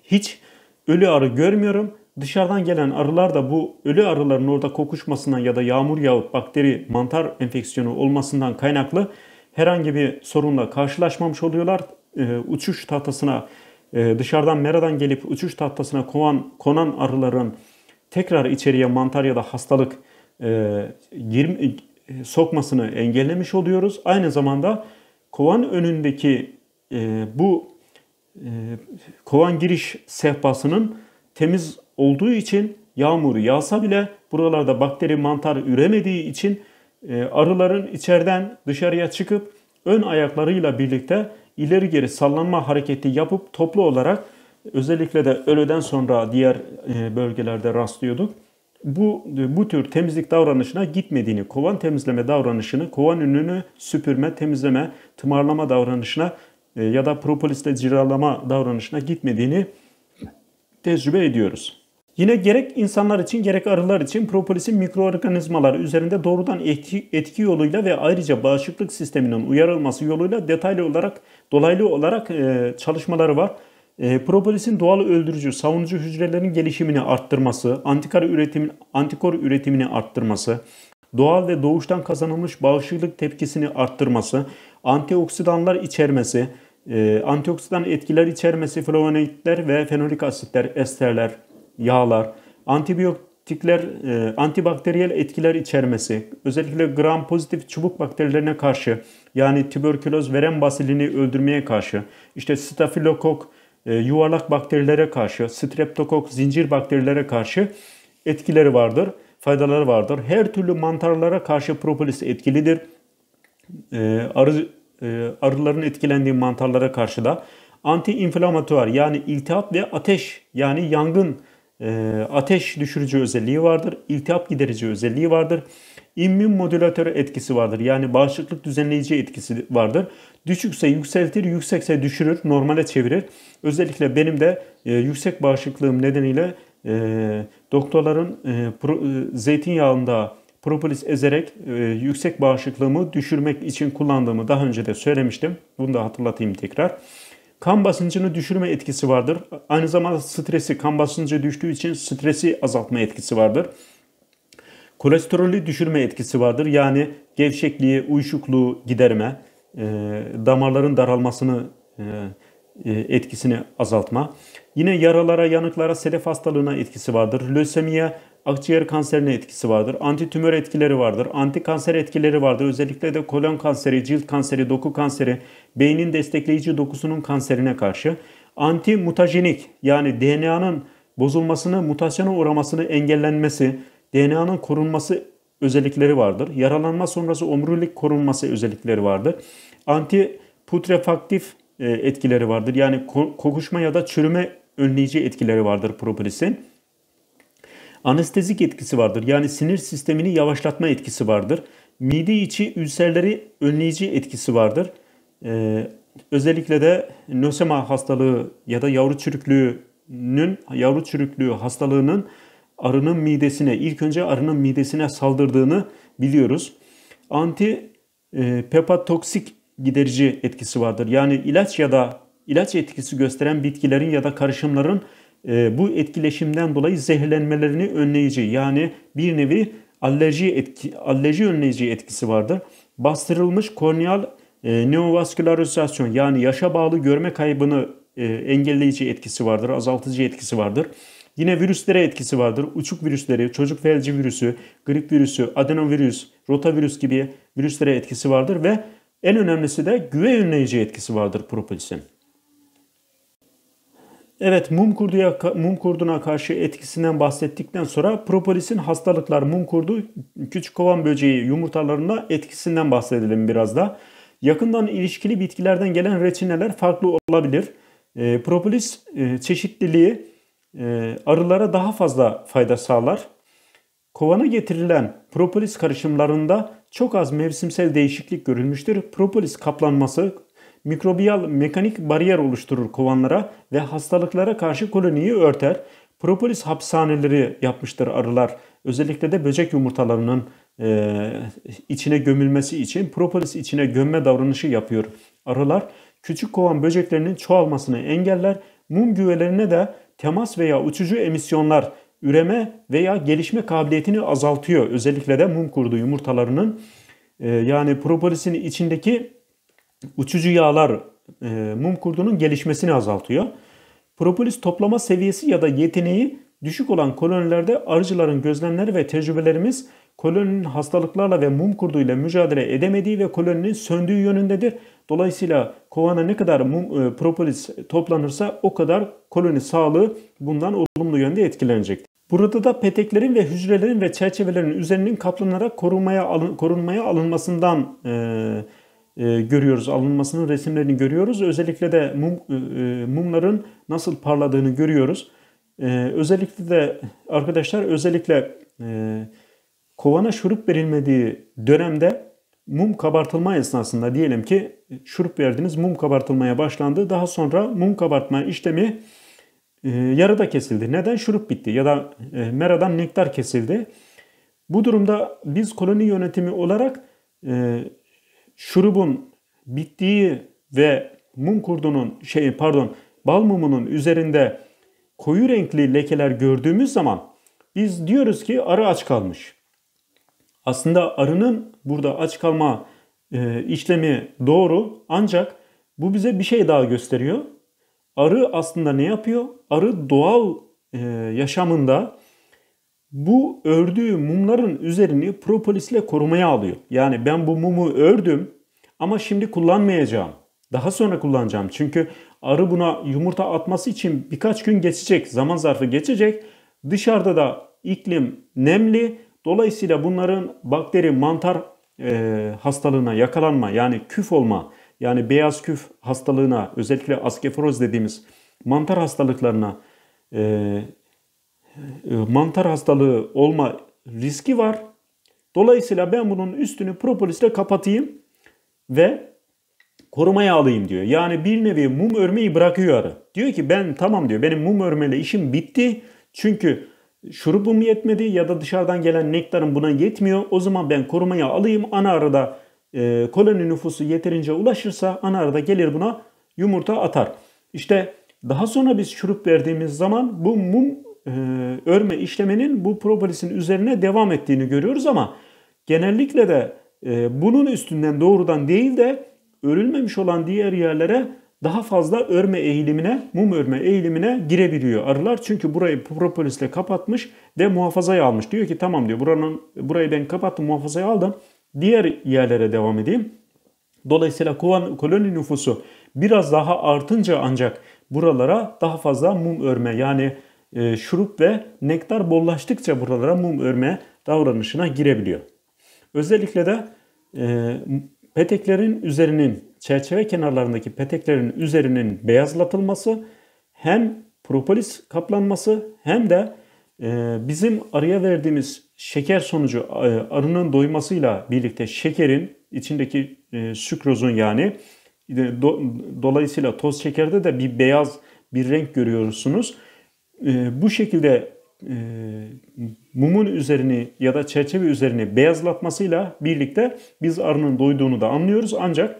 hiç ölü arı görmüyorum. Dışarıdan gelen arılar da bu ölü arıların orada kokuşmasından ya da yağmur yağıp bakteri mantar enfeksiyonu olmasından kaynaklı herhangi bir sorunla karşılaşmamış oluyorlar. E, uçuş tahtasına e, dışarıdan meradan gelip uçuş tahtasına konan, konan arıların tekrar içeriye mantar ya da hastalık e, girme, sokmasını engellemiş oluyoruz. Aynı zamanda kovan önündeki e, bu e, kovan giriş sehpasının temiz olduğu için yağmur yağsa bile buralarda bakteri mantar üremediği için e, arıların içeriden dışarıya çıkıp ön ayaklarıyla birlikte ileri geri sallanma hareketi yapıp toplu olarak Özellikle de öğleden sonra diğer e, bölgelerde rastlıyorduk. Bu e, bu tür temizlik davranışına gitmediğini, kovan temizleme davranışını, kovan ününü süpürme, temizleme, tımarlama davranışına e, ya da propolisle ciralama davranışına gitmediğini tecrübe ediyoruz. Yine gerek insanlar için gerek arılar için propolisin mikroorganizmalar üzerinde doğrudan etki, etki yoluyla ve ayrıca bağışıklık sisteminin uyarılması yoluyla detaylı olarak dolaylı olarak e, çalışmaları var. E, ee, propolisin doğal öldürücü, savunucu hücrelerin gelişimini arttırması, antikor üretimin, antikor üretimini arttırması, doğal ve doğuştan kazanılmış bağışıklık tepkisini arttırması, antioksidanlar içermesi, e, antioksidan etkiler içermesi flavonoidler ve fenolik asitler, esterler, yağlar, antibiyotikler, e, antibakteriyel etkiler içermesi, özellikle gram pozitif çubuk bakterilerine karşı yani tüberküloz veren basilini öldürmeye karşı, işte stafilokok, e, yuvarlak bakterilere karşı, streptokok zincir bakterilere karşı etkileri vardır, faydaları vardır. Her türlü mantarlara karşı propolis etkilidir. E, arı, e, arıların etkilendiği mantarlara karşı da anti-inflamatuar yani iltihap ve ateş yani yangın e, ateş düşürücü özelliği vardır. İltihap giderici özelliği vardır. İmmün modülatörü etkisi vardır. Yani bağışıklık düzenleyici etkisi vardır. Düşükse yükseltir, yüksekse düşürür, normale çevirir. Özellikle benim de e, yüksek bağışıklığım nedeniyle e, doktorların e, pro, e, zeytinyağında propolis ezerek e, yüksek bağışıklığımı düşürmek için kullandığımı daha önce de söylemiştim. Bunu da hatırlatayım tekrar. Kan basıncını düşürme etkisi vardır. Aynı zamanda stresi, kan basıncı düştüğü için stresi azaltma etkisi vardır. Kolesterolü düşürme etkisi vardır. Yani gevşekliği, uyuşukluğu giderme, e, damarların daralmasını e, e, etkisini azaltma. Yine yaralara, yanıklara, sedef hastalığına etkisi vardır. Lösemiye, akciğer kanserine etkisi vardır. Antitümör etkileri vardır. Antikanser etkileri vardır. Özellikle de kolon kanseri, cilt kanseri, doku kanseri, beynin destekleyici dokusunun kanserine karşı. Anti mutajenik yani DNA'nın bozulmasını, mutasyona uğramasını engellenmesi, DNA'nın korunması özellikleri vardır. Yaralanma sonrası omurilik korunması özellikleri vardır. Anti putrefaktif e, etkileri vardır. Yani kokuşma ya da çürüme önleyici etkileri vardır propolisin. Anestezik etkisi vardır. Yani sinir sistemini yavaşlatma etkisi vardır. Mide içi ülserleri önleyici etkisi vardır. Ee, özellikle de nösema hastalığı ya da yavru çürüklüğünün yavru çürüklüğü hastalığının arının midesine, ilk önce arının midesine saldırdığını biliyoruz. Anti e, pepatoksik giderici etkisi vardır. Yani ilaç ya da ilaç etkisi gösteren bitkilerin ya da karışımların e, bu etkileşimden dolayı zehirlenmelerini önleyici yani bir nevi alerji etki alerji önleyici etkisi vardır. Bastırılmış korneal e, neovaskülarizasyon yani yaşa bağlı görme kaybını e, engelleyici etkisi vardır, azaltıcı etkisi vardır. Yine virüslere etkisi vardır. Uçuk virüsleri, çocuk felci virüsü, grip virüsü, adenovirüs, rotavirüs gibi virüslere etkisi vardır ve en önemlisi de güve önleyici etkisi vardır propolisin. Evet mum, kurduya, mum kurduna karşı etkisinden bahsettikten sonra propolisin hastalıklar mum kurdu küçük kovan böceği yumurtalarında etkisinden bahsedelim biraz da. Yakından ilişkili bitkilerden gelen reçineler farklı olabilir. E, propolis e, çeşitliliği ee, arılara daha fazla fayda sağlar. Kovana getirilen propolis karışımlarında çok az mevsimsel değişiklik görülmüştür. Propolis kaplanması mikrobiyal mekanik bariyer oluşturur kovanlara ve hastalıklara karşı koloniyi örter. Propolis hapishaneleri yapmıştır arılar. Özellikle de böcek yumurtalarının e, içine gömülmesi için propolis içine gömme davranışı yapıyor arılar. Küçük kovan böceklerinin çoğalmasını engeller. Mum güvelerine de temas veya uçucu emisyonlar üreme veya gelişme kabiliyetini azaltıyor. Özellikle de mum kurdu yumurtalarının. Ee, yani propolisin içindeki uçucu yağlar e, mum kurdunun gelişmesini azaltıyor. Propolis toplama seviyesi ya da yeteneği düşük olan kolonilerde arıcıların gözlemleri ve tecrübelerimiz koloninin hastalıklarla ve mum kurduyla mücadele edemediği ve koloninin söndüğü yönündedir. Dolayısıyla kovana ne kadar mum, e, propolis toplanırsa o kadar koloni sağlığı bundan olumlu yönde etkilenecektir. Burada da peteklerin ve hücrelerin ve çerçevelerin üzerinin kaplanarak korunmaya, alın, korunmaya alınmasından e, e, görüyoruz. Alınmasının resimlerini görüyoruz. Özellikle de mum, e, e mumların nasıl parladığını görüyoruz. E, özellikle de arkadaşlar özellikle e, kovana şurup verilmediği dönemde mum kabartılma esnasında diyelim ki şurup verdiniz mum kabartılmaya başlandı. Daha sonra mum kabartma işlemi e, yarıda kesildi. Neden? Şurup bitti ya da e, meradan nektar kesildi. Bu durumda biz koloni yönetimi olarak e, şurubun bittiği ve mum kurdunun şey pardon bal mumunun üzerinde koyu renkli lekeler gördüğümüz zaman biz diyoruz ki arı aç kalmış. Aslında arının burada aç kalma e, işlemi doğru ancak bu bize bir şey daha gösteriyor. Arı aslında ne yapıyor? Arı doğal e, yaşamında bu ördüğü mumların üzerini propolisle korumaya alıyor. Yani ben bu mumu ördüm ama şimdi kullanmayacağım. Daha sonra kullanacağım. Çünkü arı buna yumurta atması için birkaç gün geçecek. Zaman zarfı geçecek. Dışarıda da iklim nemli. Dolayısıyla bunların bakteri mantar e, hastalığına yakalanma yani küf olma yani beyaz küf hastalığına özellikle askeforoz dediğimiz mantar hastalıklarına e, e, mantar hastalığı olma riski var. Dolayısıyla ben bunun üstünü propolisle kapatayım ve korumaya alayım diyor. Yani bir nevi mum örmeyi bırakıyor arı. Diyor ki ben tamam diyor benim mum örmeyle işim bitti. Çünkü şurubum yetmedi ya da dışarıdan gelen nektarım buna yetmiyor. O zaman ben korumaya alayım. Ana arada e, koloni nüfusu yeterince ulaşırsa ana gelir buna yumurta atar. İşte daha sonra biz şurup verdiğimiz zaman bu mum e, örme işleminin bu propolisin üzerine devam ettiğini görüyoruz ama genellikle de e, bunun üstünden doğrudan değil de örülmemiş olan diğer yerlere daha fazla örme eğilimine, mum örme eğilimine girebiliyor arılar. Çünkü burayı propolisle kapatmış ve muhafazaya almış. Diyor ki tamam diyor buranın burayı ben kapattım muhafazaya aldım. Diğer yerlere devam edeyim. Dolayısıyla koloni nüfusu biraz daha artınca ancak buralara daha fazla mum örme yani e, şurup ve nektar bollaştıkça buralara mum örme davranışına girebiliyor. Özellikle de e, peteklerin üzerinin çerçeve kenarlarındaki peteklerin üzerinin beyazlatılması hem propolis kaplanması hem de e, bizim arıya verdiğimiz şeker sonucu e, arının doymasıyla birlikte şekerin içindeki e, sükrozun yani dolayısıyla toz şekerde de bir beyaz bir renk görüyorsunuz. Bu şekilde e, mumun üzerini ya da çerçeve üzerini beyazlatmasıyla birlikte biz arının doyduğunu da anlıyoruz. Ancak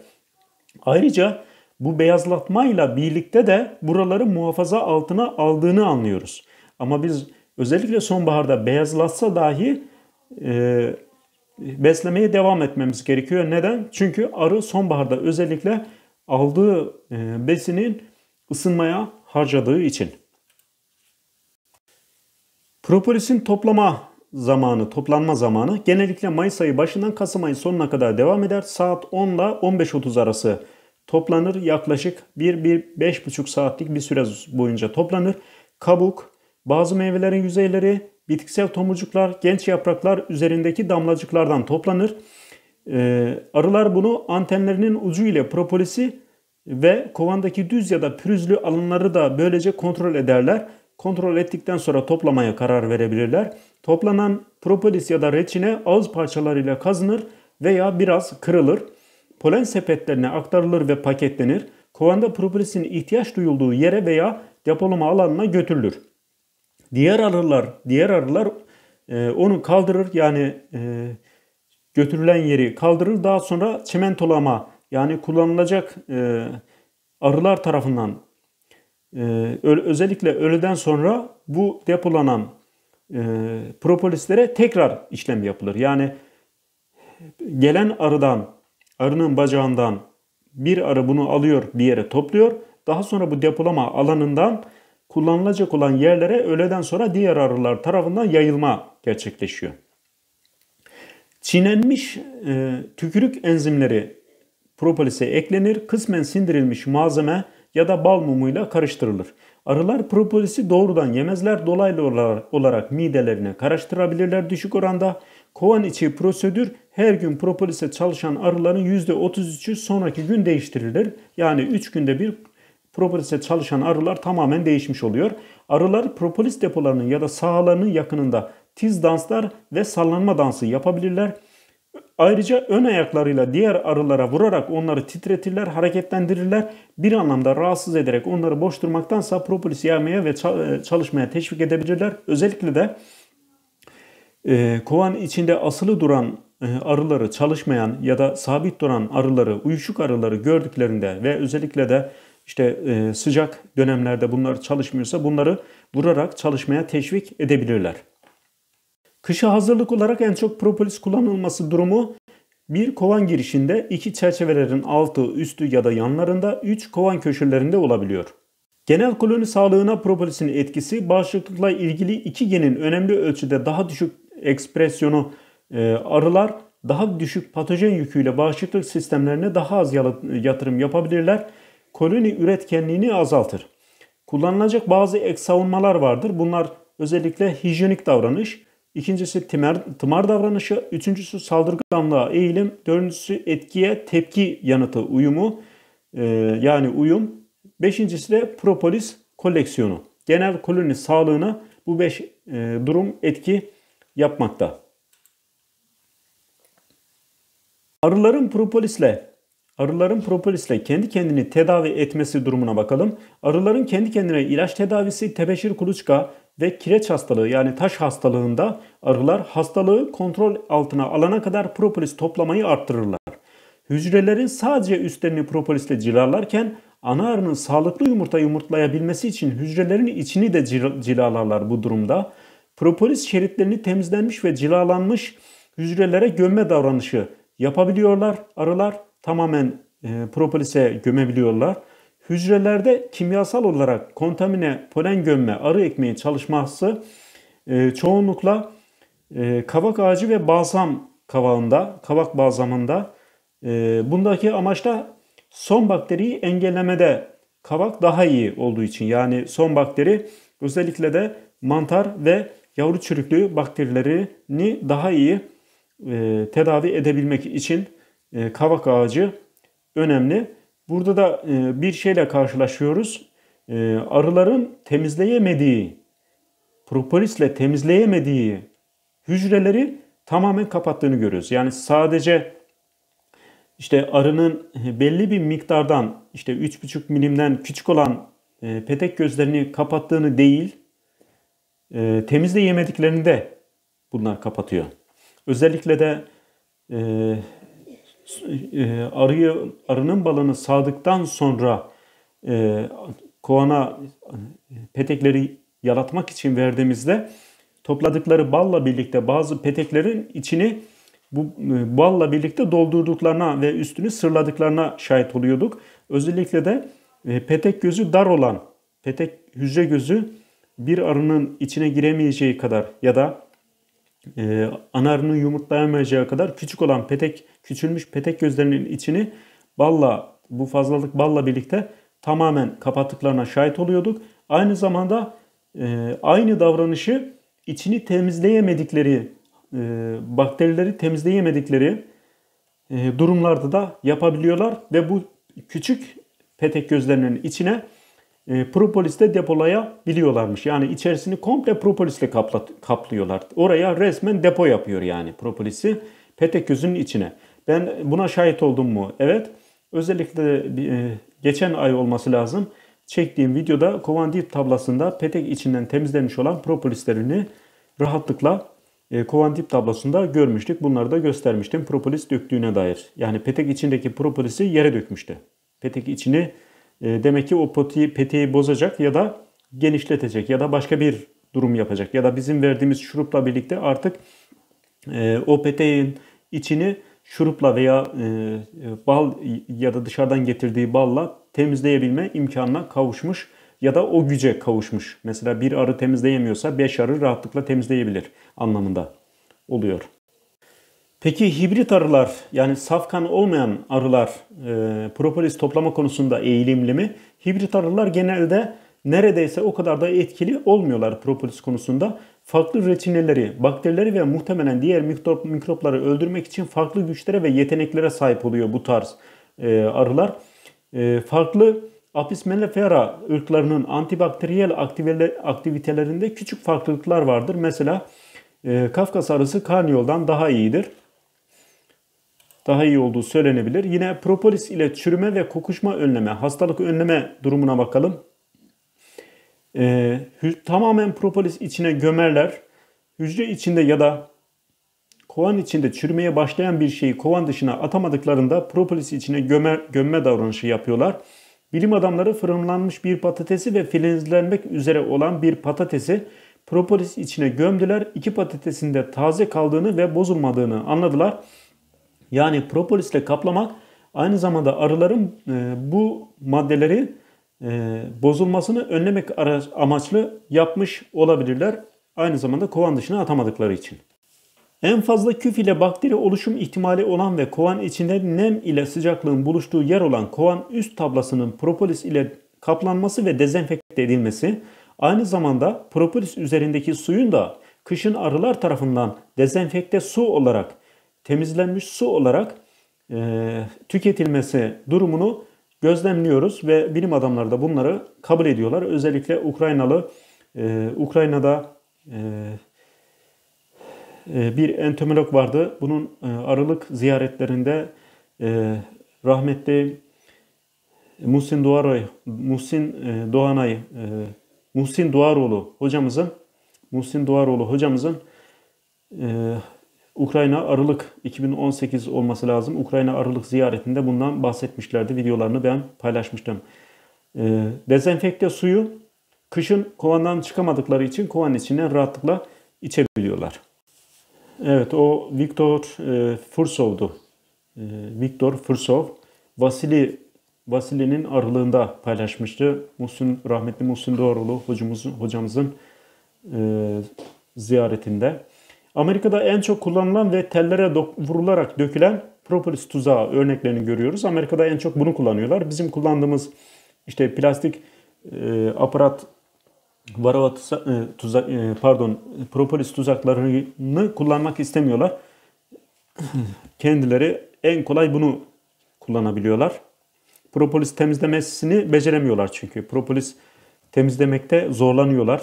ayrıca bu beyazlatmayla birlikte de buraları muhafaza altına aldığını anlıyoruz. Ama biz özellikle sonbaharda beyazlatsa dahi e, beslemeye devam etmemiz gerekiyor. Neden? Çünkü arı sonbaharda özellikle aldığı e, besinin ısınmaya harcadığı için. Propolisin toplama zamanı, toplanma zamanı genellikle Mayıs ayı başından Kasım ayı sonuna kadar devam eder. Saat 10 ile 15.30 arası toplanır. Yaklaşık 1-5,5 saatlik bir süre boyunca toplanır. Kabuk, bazı meyvelerin yüzeyleri, bitkisel tomurcuklar, genç yapraklar üzerindeki damlacıklardan toplanır. Ee, arılar bunu antenlerinin ucu ile propolisi ve kovandaki düz ya da pürüzlü alanları da böylece kontrol ederler. Kontrol ettikten sonra toplamaya karar verebilirler. Toplanan propolis ya da reçine ağız parçalarıyla kazınır veya biraz kırılır. Polen sepetlerine aktarılır ve paketlenir. Kovanda propolisin ihtiyaç duyulduğu yere veya depolama alanına götürülür. Diğer arılar, diğer arılar e, onu kaldırır yani e, götürülen yeri kaldırır. Daha sonra çimentolama yani kullanılacak e, arılar tarafından ee, özellikle öğleden sonra bu depolanan e, propolislere tekrar işlem yapılır. Yani gelen arıdan, arının bacağından bir arı bunu alıyor bir yere topluyor. Daha sonra bu depolama alanından kullanılacak olan yerlere öğleden sonra diğer arılar tarafından yayılma gerçekleşiyor. Çiğnenmiş e, tükürük enzimleri propolise eklenir. Kısmen sindirilmiş malzeme ya da bal mumuyla karıştırılır. Arılar propolisi doğrudan yemezler dolaylı olarak midelerine karıştırabilirler düşük oranda. Kovan içi prosedür her gün propolise çalışan arıların %33'ü sonraki gün değiştirilir. Yani 3 günde bir propolise çalışan arılar tamamen değişmiş oluyor. Arılar propolis depolarının ya da sahalarının yakınında tiz danslar ve sallanma dansı yapabilirler. Ayrıca ön ayaklarıyla diğer arılara vurarak onları titretirler, hareketlendirirler. Bir anlamda rahatsız ederek onları boş durmaktansa propolis yağmaya ve e, çalışmaya teşvik edebilirler. Özellikle de e, kovan içinde asılı duran e, arıları çalışmayan ya da sabit duran arıları, uyuşuk arıları gördüklerinde ve özellikle de işte e, sıcak dönemlerde bunlar çalışmıyorsa bunları vurarak çalışmaya teşvik edebilirler. Kışa hazırlık olarak en çok propolis kullanılması durumu bir kovan girişinde iki çerçevelerin altı, üstü ya da yanlarında üç kovan köşelerinde olabiliyor. Genel koloni sağlığına propolisin etkisi bağışıklıkla ilgili iki genin önemli ölçüde daha düşük ekspresyonu e, arılar daha düşük patojen yüküyle bağışıklık sistemlerine daha az yatırım yapabilirler. Koloni üretkenliğini azaltır. Kullanılacak bazı ek savunmalar vardır. Bunlar özellikle hijyenik davranış, İkincisi tımar, tımar davranışı. Üçüncüsü saldırganlığa eğilim. Dördüncüsü etkiye tepki yanıtı uyumu. E, yani uyum. Beşincisi de propolis koleksiyonu. Genel koloni sağlığını bu beş e, durum etki yapmakta. Arıların propolisle arıların propolisle kendi kendini tedavi etmesi durumuna bakalım. Arıların kendi kendine ilaç tedavisi tebeşir kuluçka, ve kireç hastalığı yani taş hastalığında arılar hastalığı kontrol altına alana kadar propolis toplamayı arttırırlar. Hücrelerin sadece üstlerini propolisle cilalarken ana arının sağlıklı yumurta yumurtlayabilmesi için hücrelerin içini de cilalarlar bu durumda. Propolis şeritlerini temizlenmiş ve cilalanmış hücrelere gömme davranışı yapabiliyorlar. Arılar tamamen e, propolise gömebiliyorlar hücrelerde kimyasal olarak kontamine, polen gömme, arı ekmeği çalışması e, çoğunlukla e, kavak ağacı ve balsam kavağında, kavak balzamında e, bundaki amaçta son bakteriyi engellemede kavak daha iyi olduğu için yani son bakteri özellikle de mantar ve yavru çürüklüğü bakterilerini daha iyi e, tedavi edebilmek için e, kavak ağacı önemli. Burada da e, bir şeyle karşılaşıyoruz. E, arıların temizleyemediği, propolisle temizleyemediği hücreleri tamamen kapattığını görüyoruz. Yani sadece işte arının belli bir miktardan işte 3,5 milimden küçük olan e, petek gözlerini kapattığını değil, e, temizleyemediklerini de bunlar kapatıyor. Özellikle de ee, arıyı arının balını sağdıktan sonra e, kovana e, petekleri yaratmak için verdiğimizde topladıkları balla birlikte bazı peteklerin içini bu e, balla birlikte doldurduklarına ve üstünü sırladıklarına şahit oluyorduk. Özellikle de e, petek gözü dar olan, petek hücre gözü bir arının içine giremeyeceği kadar ya da e, anarının yumurtlayamayacağı kadar küçük olan petek, küçülmüş petek gözlerinin içini balla, bu fazlalık balla birlikte tamamen kapattıklarına şahit oluyorduk. Aynı zamanda e, aynı davranışı içini temizleyemedikleri, e, bakterileri temizleyemedikleri e, durumlarda da yapabiliyorlar ve bu küçük petek gözlerinin içine e, propoliste depolayabiliyorlarmış. Yani içerisini komple propolisle kapla, kaplıyorlar. Oraya resmen depo yapıyor yani propolisi peteküzünün içine. Ben buna şahit oldum mu? Evet. Özellikle e, geçen ay olması lazım. Çektiğim videoda kovandit tablasında petek içinden temizlenmiş olan propolislerini rahatlıkla e, kovandip tablasında görmüştük. Bunları da göstermiştim. Propolis döktüğüne dair. Yani petek içindeki propolisi yere dökmüştü. Petek içini ee, demek ki o poti, peteği bozacak ya da genişletecek ya da başka bir durum yapacak. Ya da bizim verdiğimiz şurupla birlikte artık e, o peteğin içini şurupla veya e, e, bal ya da dışarıdan getirdiği balla temizleyebilme imkanına kavuşmuş ya da o güce kavuşmuş. Mesela bir arı temizleyemiyorsa beş arı rahatlıkla temizleyebilir anlamında oluyor. Peki hibrit arılar yani safkan olmayan arılar e, propolis toplama konusunda eğilimli mi? Hibrit arılar genelde neredeyse o kadar da etkili olmuyorlar propolis konusunda. Farklı reçineleri, bakterileri ve muhtemelen diğer mikrop, mikropları öldürmek için farklı güçlere ve yeteneklere sahip oluyor bu tarz e, arılar. E, farklı Apis mellifera ırklarının antibakteriyel aktivitelerinde küçük farklılıklar vardır. Mesela e, Kafkas arısı karniyoldan daha iyidir daha iyi olduğu söylenebilir. Yine propolis ile çürüme ve kokuşma önleme, hastalık önleme durumuna bakalım. Ee, tamamen propolis içine gömerler. Hücre içinde ya da kovan içinde çürümeye başlayan bir şeyi kovan dışına atamadıklarında propolis içine gömer, gömme davranışı yapıyorlar. Bilim adamları fırınlanmış bir patatesi ve filizlenmek üzere olan bir patatesi propolis içine gömdüler. İki patatesin de taze kaldığını ve bozulmadığını anladılar yani propolisle kaplamak aynı zamanda arıların e, bu maddeleri e, bozulmasını önlemek amaçlı yapmış olabilirler. Aynı zamanda kovan dışına atamadıkları için. En fazla küf ile bakteri oluşum ihtimali olan ve kovan içinde nem ile sıcaklığın buluştuğu yer olan kovan üst tablasının propolis ile kaplanması ve dezenfekte edilmesi, aynı zamanda propolis üzerindeki suyun da kışın arılar tarafından dezenfekte su olarak temizlenmiş su olarak e, tüketilmesi durumunu gözlemliyoruz ve bilim adamları da bunları kabul ediyorlar. Özellikle Ukraynalı e, Ukrayna'da e, e bir entomolog vardı. Bunun e, Aralık ziyaretlerinde e, rahmetli Muhsin Doğaray, Muhsin Doğanay, e, Muhsin Doğaroğlu hocamızın Muhsin Doğaroğlu hocamızın Ukrayna Aralık 2018 olması lazım. Ukrayna Aralık ziyaretinde bundan bahsetmişlerdi. Videolarını ben paylaşmıştım. E, dezenfekte suyu kışın kovandan çıkamadıkları için kovanın içinden rahatlıkla içebiliyorlar. Evet o Viktor e, Fursov'du. E, Viktor Fursov Vasili Vasili'nin aralığında paylaşmıştı. Muhsin, rahmetli Muhsin Doğrulu hocamızın, hocamızın e, ziyaretinde. Amerika'da en çok kullanılan ve tellere vurularak dökülen propolis tuzağı örneklerini görüyoruz. Amerika'da en çok bunu kullanıyorlar. Bizim kullandığımız işte plastik e, aparat varava tuza, e, tuzak e, pardon propolis tuzaklarını kullanmak istemiyorlar. [clears throat] Kendileri en kolay bunu kullanabiliyorlar. Propolis temizlemesini beceremiyorlar çünkü. Propolis temizlemekte zorlanıyorlar.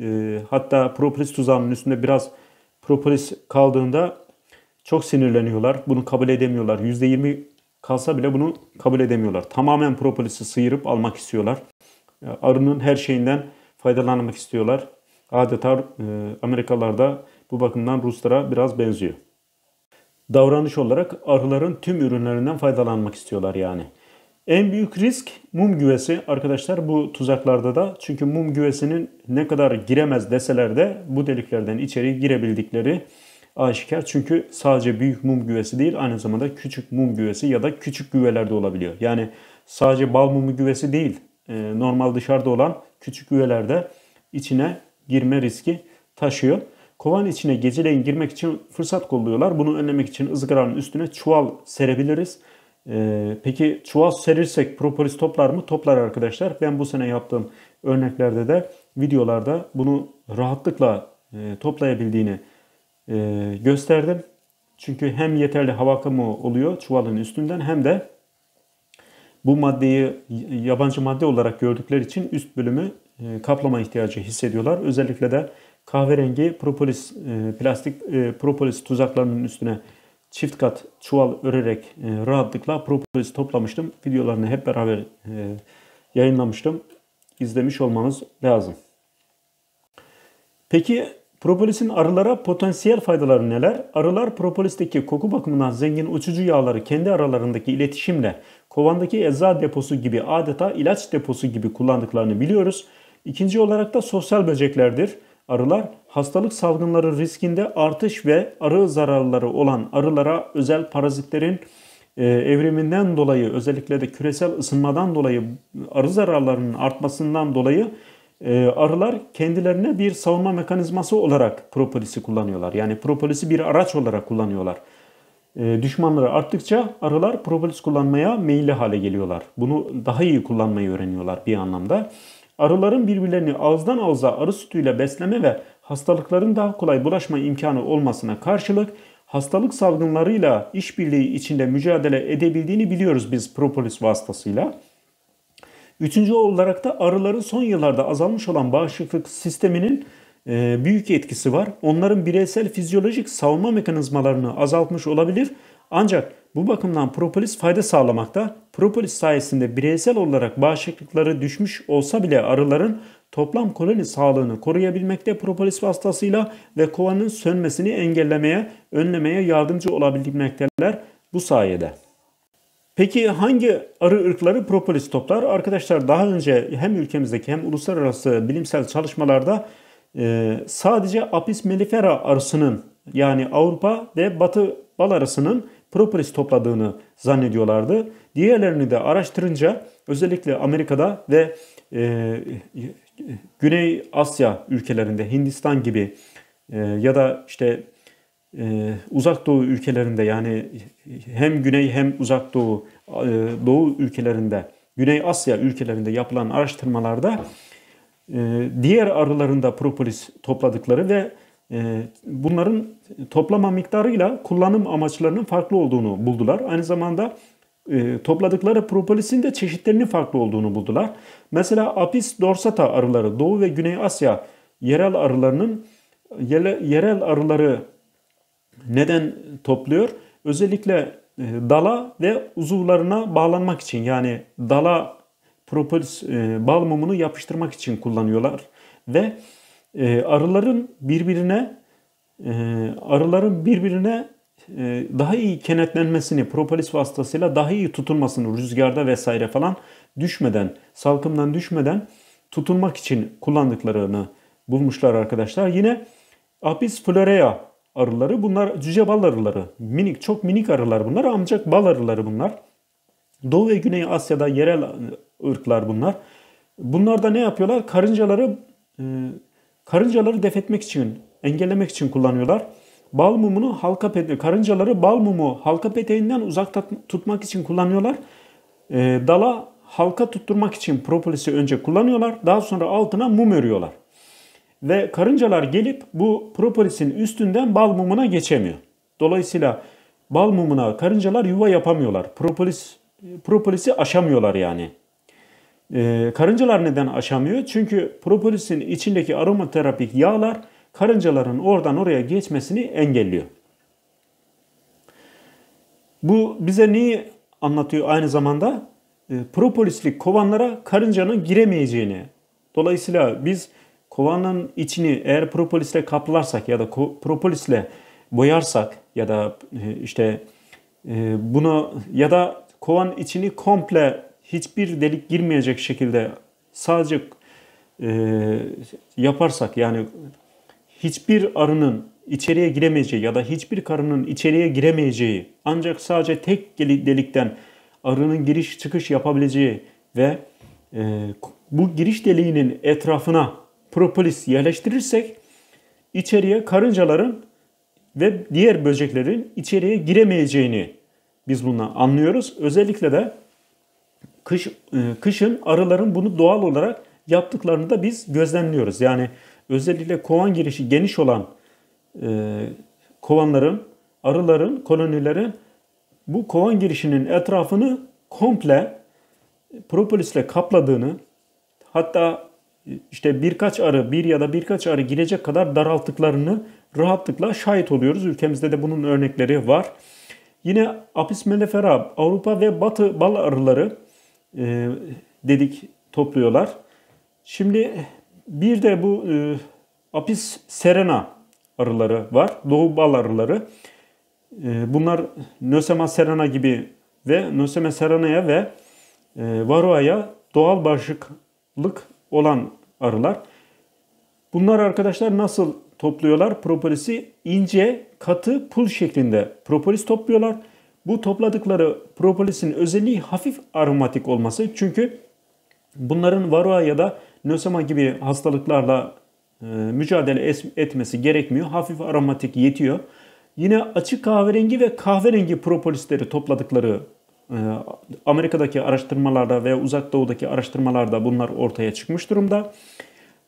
E, hatta propolis tuzağının üstünde biraz propolis kaldığında çok sinirleniyorlar. Bunu kabul edemiyorlar. %20 kalsa bile bunu kabul edemiyorlar. Tamamen propolisi sıyırıp almak istiyorlar. Arının her şeyinden faydalanmak istiyorlar. Adeta e, Amerikalarda bu bakımdan Ruslara biraz benziyor. Davranış olarak arıların tüm ürünlerinden faydalanmak istiyorlar yani. En büyük risk mum güvesi arkadaşlar bu tuzaklarda da. Çünkü mum güvesinin ne kadar giremez deseler de bu deliklerden içeri girebildikleri aşikar. Çünkü sadece büyük mum güvesi değil aynı zamanda küçük mum güvesi ya da küçük güveler de olabiliyor. Yani sadece bal mumu güvesi değil e, normal dışarıda olan küçük güvelerde içine girme riski taşıyor. Kovan içine geceleyin girmek için fırsat kolluyorlar. Bunu önlemek için ızgaranın üstüne çuval serebiliriz. Ee, peki çuval serirsek propolis toplar mı? Toplar arkadaşlar. Ben bu sene yaptığım örneklerde de videolarda bunu rahatlıkla e, toplayabildiğini e, gösterdim. Çünkü hem yeterli hava akımı oluyor çuvalın üstünden hem de bu maddeyi yabancı madde olarak gördükleri için üst bölümü e, kaplama ihtiyacı hissediyorlar. Özellikle de kahverengi propolis e, plastik e, propolis tuzaklarının üstüne çift kat çuval örerek e, rahatlıkla propolis toplamıştım. Videolarını hep beraber e, yayınlamıştım. İzlemiş olmanız lazım. Peki propolisin arılara potansiyel faydaları neler? Arılar propolisteki koku bakımından zengin uçucu yağları kendi aralarındaki iletişimle kovandaki eza deposu gibi adeta ilaç deposu gibi kullandıklarını biliyoruz. İkinci olarak da sosyal böceklerdir arılar hastalık salgınları riskinde artış ve arı zararları olan arılara özel parazitlerin e, evriminden dolayı özellikle de küresel ısınmadan dolayı arı zararlarının artmasından dolayı e, arılar kendilerine bir savunma mekanizması olarak propolisi kullanıyorlar. Yani propolisi bir araç olarak kullanıyorlar. E, düşmanları arttıkça arılar propolis kullanmaya meyilli hale geliyorlar. Bunu daha iyi kullanmayı öğreniyorlar bir anlamda. Arıların birbirlerini ağızdan ağıza arı sütüyle besleme ve hastalıkların daha kolay bulaşma imkanı olmasına karşılık hastalık salgınlarıyla işbirliği içinde mücadele edebildiğini biliyoruz biz propolis vasıtasıyla. Üçüncü olarak da arıların son yıllarda azalmış olan bağışıklık sisteminin e, büyük etkisi var. Onların bireysel fizyolojik savunma mekanizmalarını azaltmış olabilir. Ancak bu bakımdan propolis fayda sağlamakta. Propolis sayesinde bireysel olarak bağışıklıkları düşmüş olsa bile arıların toplam koloni sağlığını koruyabilmekte propolis vasıtasıyla ve kovanın sönmesini engellemeye, önlemeye yardımcı olabilmekteler bu sayede. Peki hangi arı ırkları propolis toplar? Arkadaşlar daha önce hem ülkemizdeki hem uluslararası bilimsel çalışmalarda e, sadece Apis mellifera arısının yani Avrupa ve Batı bal arısının propolis topladığını zannediyorlardı. Diğerlerini de araştırınca özellikle Amerika'da ve e, Güney Asya ülkelerinde Hindistan gibi e, ya da işte e, uzak doğu ülkelerinde yani hem güney hem uzak doğu e, doğu ülkelerinde Güney Asya ülkelerinde yapılan araştırmalarda e, diğer arılarında propolis topladıkları ve ee, bunların toplama miktarıyla kullanım amaçlarının farklı olduğunu buldular. Aynı zamanda e, topladıkları propolisin de çeşitlerinin farklı olduğunu buldular. Mesela Apis dorsata arıları Doğu ve Güney Asya yerel arılarının yerel arıları neden topluyor? Özellikle e, dala ve uzuvlarına bağlanmak için yani dala propolis e, bal mumunu yapıştırmak için kullanıyorlar ve e, arıların birbirine e, arıların birbirine e, daha iyi kenetlenmesini, propolis vasıtasıyla daha iyi tutulmasını rüzgarda vesaire falan düşmeden, salkımdan düşmeden tutulmak için kullandıklarını bulmuşlar arkadaşlar. Yine Apis florea arıları bunlar cüce bal arıları. Minik çok minik arılar bunlar ancak bal arıları bunlar. Doğu ve Güney Asya'da yerel ırklar bunlar. Bunlar da ne yapıyorlar? Karıncaları e, Karıncaları def etmek için, engellemek için kullanıyorlar. Bal mumunu halka pete, karıncaları bal mumu halka peteğinden uzak tutmak için kullanıyorlar. E, dala halka tutturmak için propolisi önce kullanıyorlar. Daha sonra altına mum örüyorlar. Ve karıncalar gelip bu propolisin üstünden bal mumuna geçemiyor. Dolayısıyla bal mumuna karıncalar yuva yapamıyorlar. Propolis, propolisi aşamıyorlar yani. Ee, karıncalar neden aşamıyor? Çünkü propolisin içindeki aromaterapik yağlar karıncaların oradan oraya geçmesini engelliyor. Bu bize neyi anlatıyor aynı zamanda? E, propolislik kovanlara karıncanın giremeyeceğini. Dolayısıyla biz kovanın içini eğer propolisle kaplarsak ya da propolisle boyarsak ya da e, işte e, bunu ya da kovan içini komple hiçbir delik girmeyecek şekilde sadece e, yaparsak yani hiçbir arının içeriye giremeyeceği ya da hiçbir karının içeriye giremeyeceği ancak sadece tek delikten arının giriş çıkış yapabileceği ve e, bu giriş deliğinin etrafına propolis yerleştirirsek içeriye karıncaların ve diğer böceklerin içeriye giremeyeceğini biz bundan anlıyoruz. Özellikle de kış e, kışın arıların bunu doğal olarak yaptıklarını da biz gözlemliyoruz. Yani özellikle kovan girişi geniş olan e, kovanların, arıların, kolonilerin bu kovan girişinin etrafını komple propolisle kapladığını hatta e, işte birkaç arı, bir ya da birkaç arı girecek kadar daralttıklarını rahatlıkla şahit oluyoruz. Ülkemizde de bunun örnekleri var. Yine Apis mellifera Avrupa ve Batı bal arıları e, dedik topluyorlar. Şimdi bir de bu e, Apis serena arıları var. Doğu bal arıları. E, bunlar Nösema serena gibi ve Nösema serena'ya ve e, Varroa'ya doğal bağışıklık olan arılar. Bunlar arkadaşlar nasıl topluyorlar? Propolisi ince, katı, pul şeklinde propolis topluyorlar. Bu topladıkları propolisin özelliği hafif aromatik olması. Çünkü bunların varroa ya da nösema gibi hastalıklarla e, mücadele etmesi gerekmiyor. Hafif aromatik yetiyor. Yine açık kahverengi ve kahverengi propolisleri topladıkları e, Amerika'daki araştırmalarda veya uzak doğudaki araştırmalarda bunlar ortaya çıkmış durumda.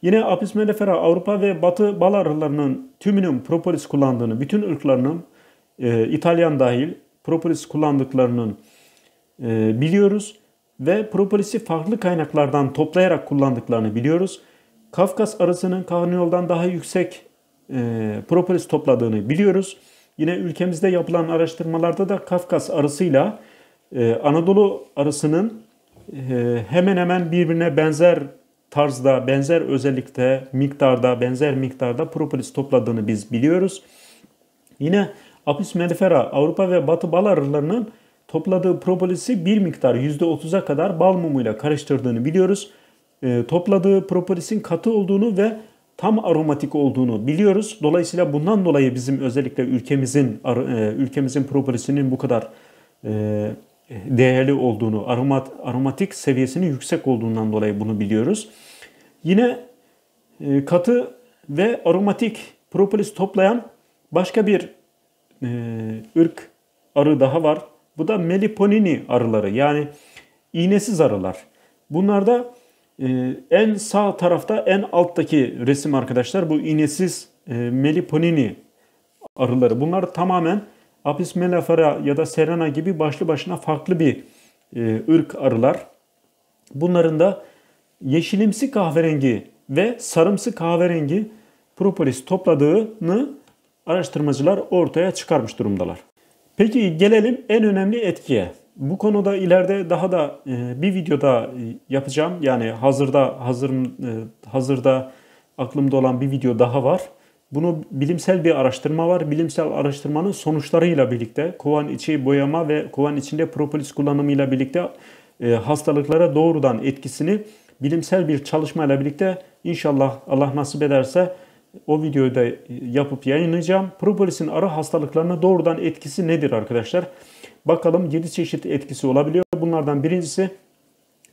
Yine Apis mellifera Avrupa ve Batı bal arılarının tümünün propolis kullandığını, bütün ırklarının e, İtalyan dahil propolis kullandıklarının e, biliyoruz ve propolisi farklı kaynaklardan toplayarak kullandıklarını biliyoruz. Kafkas arısının karniyoldan daha yüksek e, propolis topladığını biliyoruz. Yine ülkemizde yapılan araştırmalarda da Kafkas arısıyla e, Anadolu arısının e, hemen hemen birbirine benzer tarzda, benzer özellikte, miktarda, benzer miktarda propolis topladığını biz biliyoruz. Yine Apis mellifera Avrupa ve Batı bal arılarının topladığı propolisi bir miktar %30'a kadar bal mumuyla karıştırdığını biliyoruz. E, topladığı propolisin katı olduğunu ve tam aromatik olduğunu biliyoruz. Dolayısıyla bundan dolayı bizim özellikle ülkemizin e, ülkemizin propolisinin bu kadar e, değerli olduğunu, aromat, aromatik seviyesinin yüksek olduğundan dolayı bunu biliyoruz. Yine e, katı ve aromatik propolis toplayan başka bir e, ırk arı daha var. Bu da meliponini arıları yani iğnesiz arılar. Bunlarda e, en sağ tarafta en alttaki resim arkadaşlar bu iğnesiz e, meliponini arıları. Bunlar tamamen Apis mellifera ya da serena gibi başlı başına farklı bir e, ırk arılar. Bunların da yeşilimsi kahverengi ve sarımsı kahverengi propolis topladığını araştırmacılar ortaya çıkarmış durumdalar. Peki gelelim en önemli etkiye. Bu konuda ileride daha da e, bir videoda e, yapacağım. Yani hazırda hazır e, hazırda aklımda olan bir video daha var. Bunu bilimsel bir araştırma var. Bilimsel araştırmanın sonuçlarıyla birlikte kovan içi boyama ve kovan içinde propolis kullanımıyla birlikte hastalıklara doğrudan etkisini bilimsel bir çalışmayla birlikte inşallah Allah nasip ederse o videoyu da yapıp yayınlayacağım. Propolis'in ara hastalıklarına doğrudan etkisi nedir arkadaşlar? Bakalım 7 çeşit etkisi olabiliyor. Bunlardan birincisi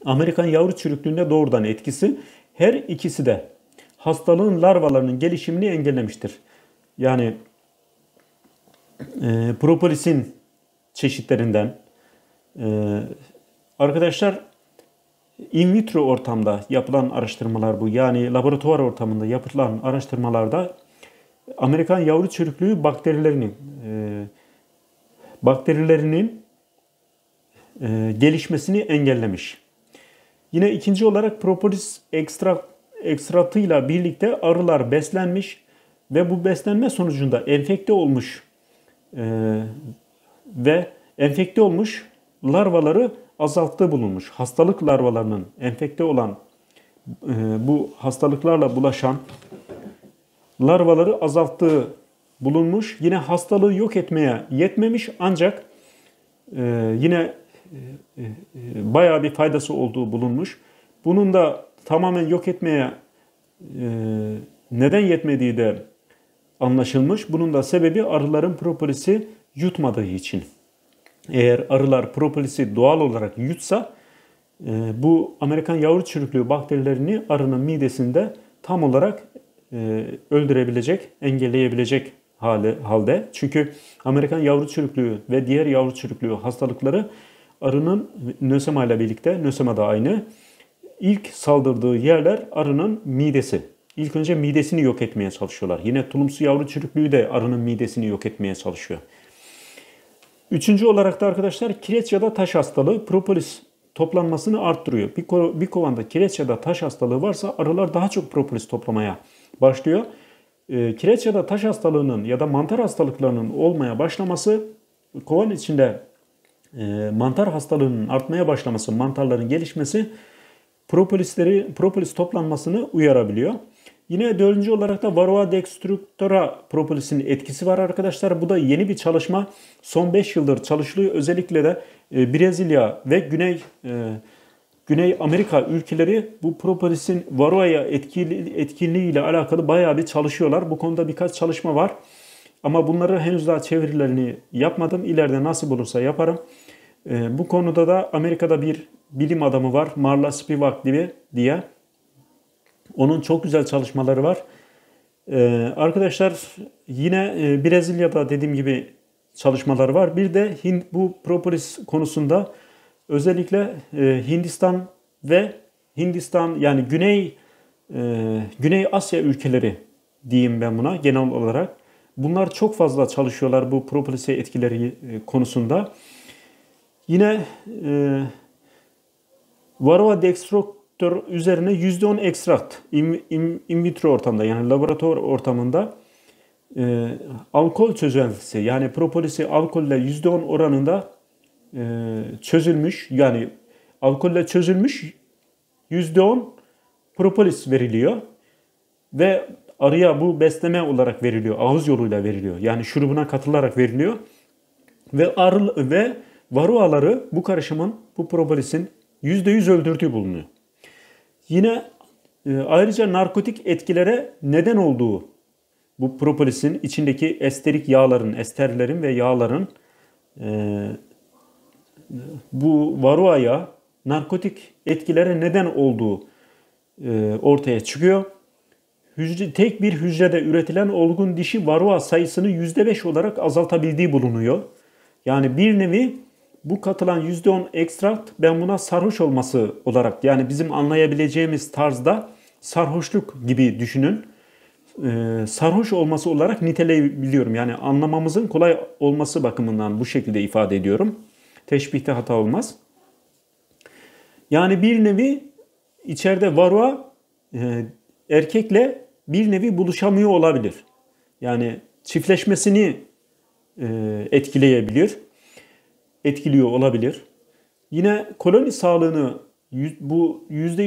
Amerikan yavru çürüklüğünde doğrudan etkisi. Her ikisi de hastalığın larvalarının gelişimini engellemiştir. Yani e, propolisin çeşitlerinden e, arkadaşlar in vitro ortamda yapılan araştırmalar bu. Yani laboratuvar ortamında yapılan araştırmalarda Amerikan yavru çürüklüğü bakterilerinin e, bakterilerinin e, gelişmesini engellemiş. Yine ikinci olarak propolis ekstra, ekstratıyla birlikte arılar beslenmiş ve bu beslenme sonucunda enfekte olmuş e, ve enfekte olmuş larvaları azalttığı bulunmuş. Hastalık larvalarının enfekte olan e, bu hastalıklarla bulaşan larvaları azalttığı bulunmuş. Yine hastalığı yok etmeye yetmemiş ancak e, yine e, bayağı bir faydası olduğu bulunmuş. Bunun da tamamen yok etmeye neden yetmediği de anlaşılmış. Bunun da sebebi arıların propolisi yutmadığı için. Eğer arılar propolisi doğal olarak yutsa e, bu Amerikan yavru çürüklüğü bakterilerini arının midesinde tam olarak e, öldürebilecek, engelleyebilecek hali, halde. Çünkü Amerikan yavru çürüklüğü ve diğer yavru çürüklüğü hastalıkları arının nösema ile birlikte, nösema da aynı, ilk saldırdığı yerler arının midesi. İlk önce midesini yok etmeye çalışıyorlar. Yine tulumsu yavru çürüklüğü de arının midesini yok etmeye çalışıyor. Üçüncü olarak da arkadaşlar kireç ya da taş hastalığı propolis toplanmasını arttırıyor. Bir, bir kovanda kireç ya da taş hastalığı varsa arılar daha çok propolis toplamaya başlıyor. E, kireç ya da taş hastalığının ya da mantar hastalıklarının olmaya başlaması kovan içinde e, mantar hastalığının artmaya başlaması, mantarların gelişmesi propolisleri propolis toplanmasını uyarabiliyor. Yine dördüncü olarak da varoa dextruktora propolisinin etkisi var arkadaşlar. Bu da yeni bir çalışma. Son 5 yıldır çalışılıyor. Özellikle de e, Brezilya ve Güney e, Güney Amerika ülkeleri bu propolisin varoaya etkili, etkinliği ile alakalı bayağı bir çalışıyorlar. Bu konuda birkaç çalışma var. Ama bunları henüz daha çevirilerini yapmadım. İleride nasip olursa yaparım. E, bu konuda da Amerika'da bir bilim adamı var. Marla Spivak diye. Onun çok güzel çalışmaları var. Ee, arkadaşlar yine e, Brezilya'da dediğim gibi çalışmalar var. Bir de Hind, bu propolis konusunda özellikle e, Hindistan ve Hindistan yani Güney e, Güney Asya ülkeleri diyeyim ben buna genel olarak. Bunlar çok fazla çalışıyorlar bu propolis etkileri e, konusunda. Yine e, Varroa dextro üzerine %10 ekstrakt in, in, in vitro ortamda yani laboratuvar ortamında e, alkol çözeltisi yani propolisi alkolle %10 oranında e, çözülmüş yani alkolle çözülmüş %10 propolis veriliyor ve arıya bu besleme olarak veriliyor. Ağız yoluyla veriliyor. Yani şurubuna katılarak veriliyor. Ve arı ve varuaları bu karışımın bu propolisin %100 öldürdüğü bulunuyor. Yine e, ayrıca narkotik etkilere neden olduğu bu propolisin içindeki esterik yağların, esterlerin ve yağların e, bu varuaya narkotik etkilere neden olduğu e, ortaya çıkıyor. Hücre, tek bir hücrede üretilen olgun dişi varua sayısını %5 olarak azaltabildiği bulunuyor. Yani bir nevi bu katılan %10 ekstrakt ben buna sarhoş olması olarak yani bizim anlayabileceğimiz tarzda sarhoşluk gibi düşünün. Ee, sarhoş olması olarak niteleyebiliyorum. Yani anlamamızın kolay olması bakımından bu şekilde ifade ediyorum. Teşbihte hata olmaz. Yani bir nevi içeride varua e, erkekle bir nevi buluşamıyor olabilir. Yani çiftleşmesini e, etkileyebilir etkiliyor olabilir. Yine koloni sağlığını bu %20,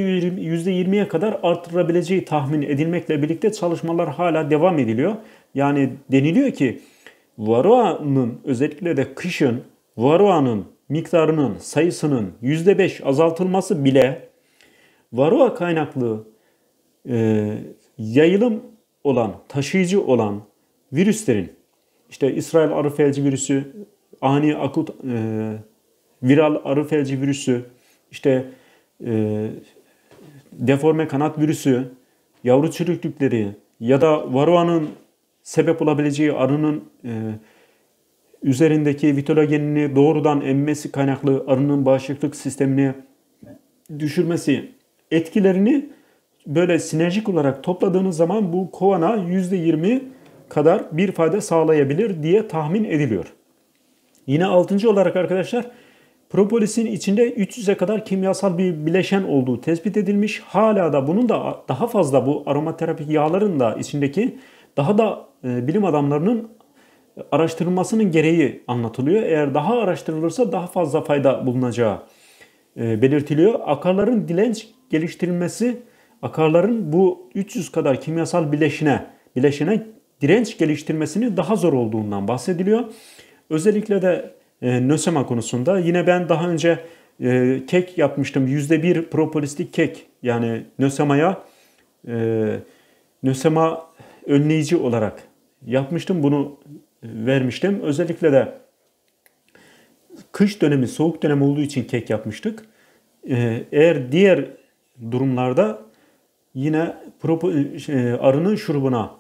%20'ye kadar artırabileceği tahmin edilmekle birlikte çalışmalar hala devam ediliyor. Yani deniliyor ki varoa'nın özellikle de kışın varoa'nın miktarının sayısının %5 azaltılması bile varoa kaynaklı e, yayılım olan, taşıyıcı olan virüslerin işte İsrail arı felci virüsü ani akut e, viral arı felci virüsü, işte e, deforme kanat virüsü, yavru çürüklükleri ya da varoanın sebep olabileceği arının e, üzerindeki vitologenini doğrudan emmesi kaynaklı arının bağışıklık sistemini düşürmesi etkilerini böyle sinerjik olarak topladığınız zaman bu kovana %20 kadar bir fayda sağlayabilir diye tahmin ediliyor. Yine altıncı olarak arkadaşlar propolisin içinde 300'e kadar kimyasal bir bileşen olduğu tespit edilmiş. Hala da bunun da daha fazla bu aromaterapik yağların da içindeki daha da e, bilim adamlarının araştırılmasının gereği anlatılıyor. Eğer daha araştırılırsa daha fazla fayda bulunacağı e, belirtiliyor. Akarların dilenç geliştirilmesi akarların bu 300 kadar kimyasal bileşine bileşene direnç geliştirmesini daha zor olduğundan bahsediliyor. Özellikle de e, nösema konusunda yine ben daha önce e, kek yapmıştım. yüzde bir propolislik kek yani nösemaya e, nösema önleyici olarak yapmıştım. Bunu e, vermiştim. Özellikle de kış dönemi soğuk dönem olduğu için kek yapmıştık. E, eğer diğer durumlarda yine propo, e, şey, arının şurubuna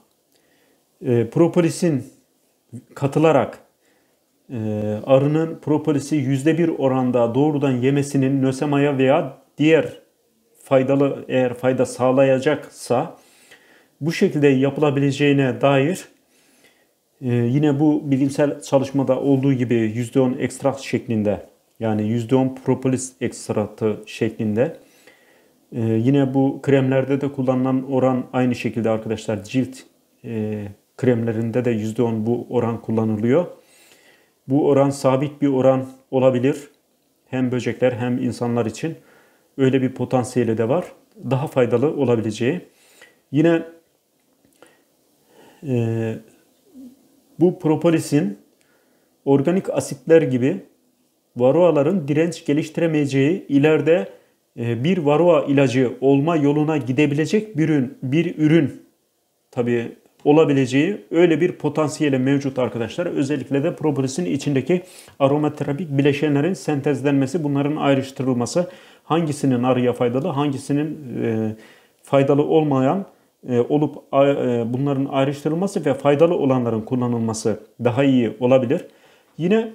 e, propolisin katılarak ee, arının propolisi %1 oranda doğrudan yemesinin nösemaya veya diğer faydalı eğer fayda sağlayacaksa bu şekilde yapılabileceğine dair e, yine bu bilimsel çalışmada olduğu gibi %10 ekstrakt şeklinde yani %10 propolis ekstraktı şeklinde e, yine bu kremlerde de kullanılan oran aynı şekilde arkadaşlar cilt e, kremlerinde de %10 bu oran kullanılıyor. Bu oran sabit bir oran olabilir. Hem böcekler hem insanlar için öyle bir potansiyeli de var. Daha faydalı olabileceği. Yine e, bu propolisin organik asitler gibi varoaların direnç geliştiremeyeceği ileride e, bir varoa ilacı olma yoluna gidebilecek bir ürün, bir ürün tabii olabileceği öyle bir potansiyeli mevcut arkadaşlar. Özellikle de propolisin içindeki aromaterapik bileşenlerin sentezlenmesi, bunların ayrıştırılması, hangisinin arıya faydalı, hangisinin e, faydalı olmayan e, olup a, e, bunların ayrıştırılması ve faydalı olanların kullanılması daha iyi olabilir. Yine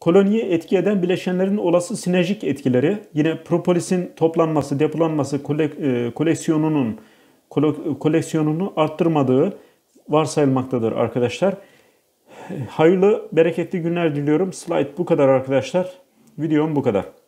koloniye etki eden bileşenlerin olası sinerjik etkileri, yine propolisin toplanması, depolanması, kole, e, koleksiyonunun koleksiyonunu arttırmadığı varsayılmaktadır arkadaşlar. Hayırlı, bereketli günler diliyorum. Slide bu kadar arkadaşlar. Videom bu kadar.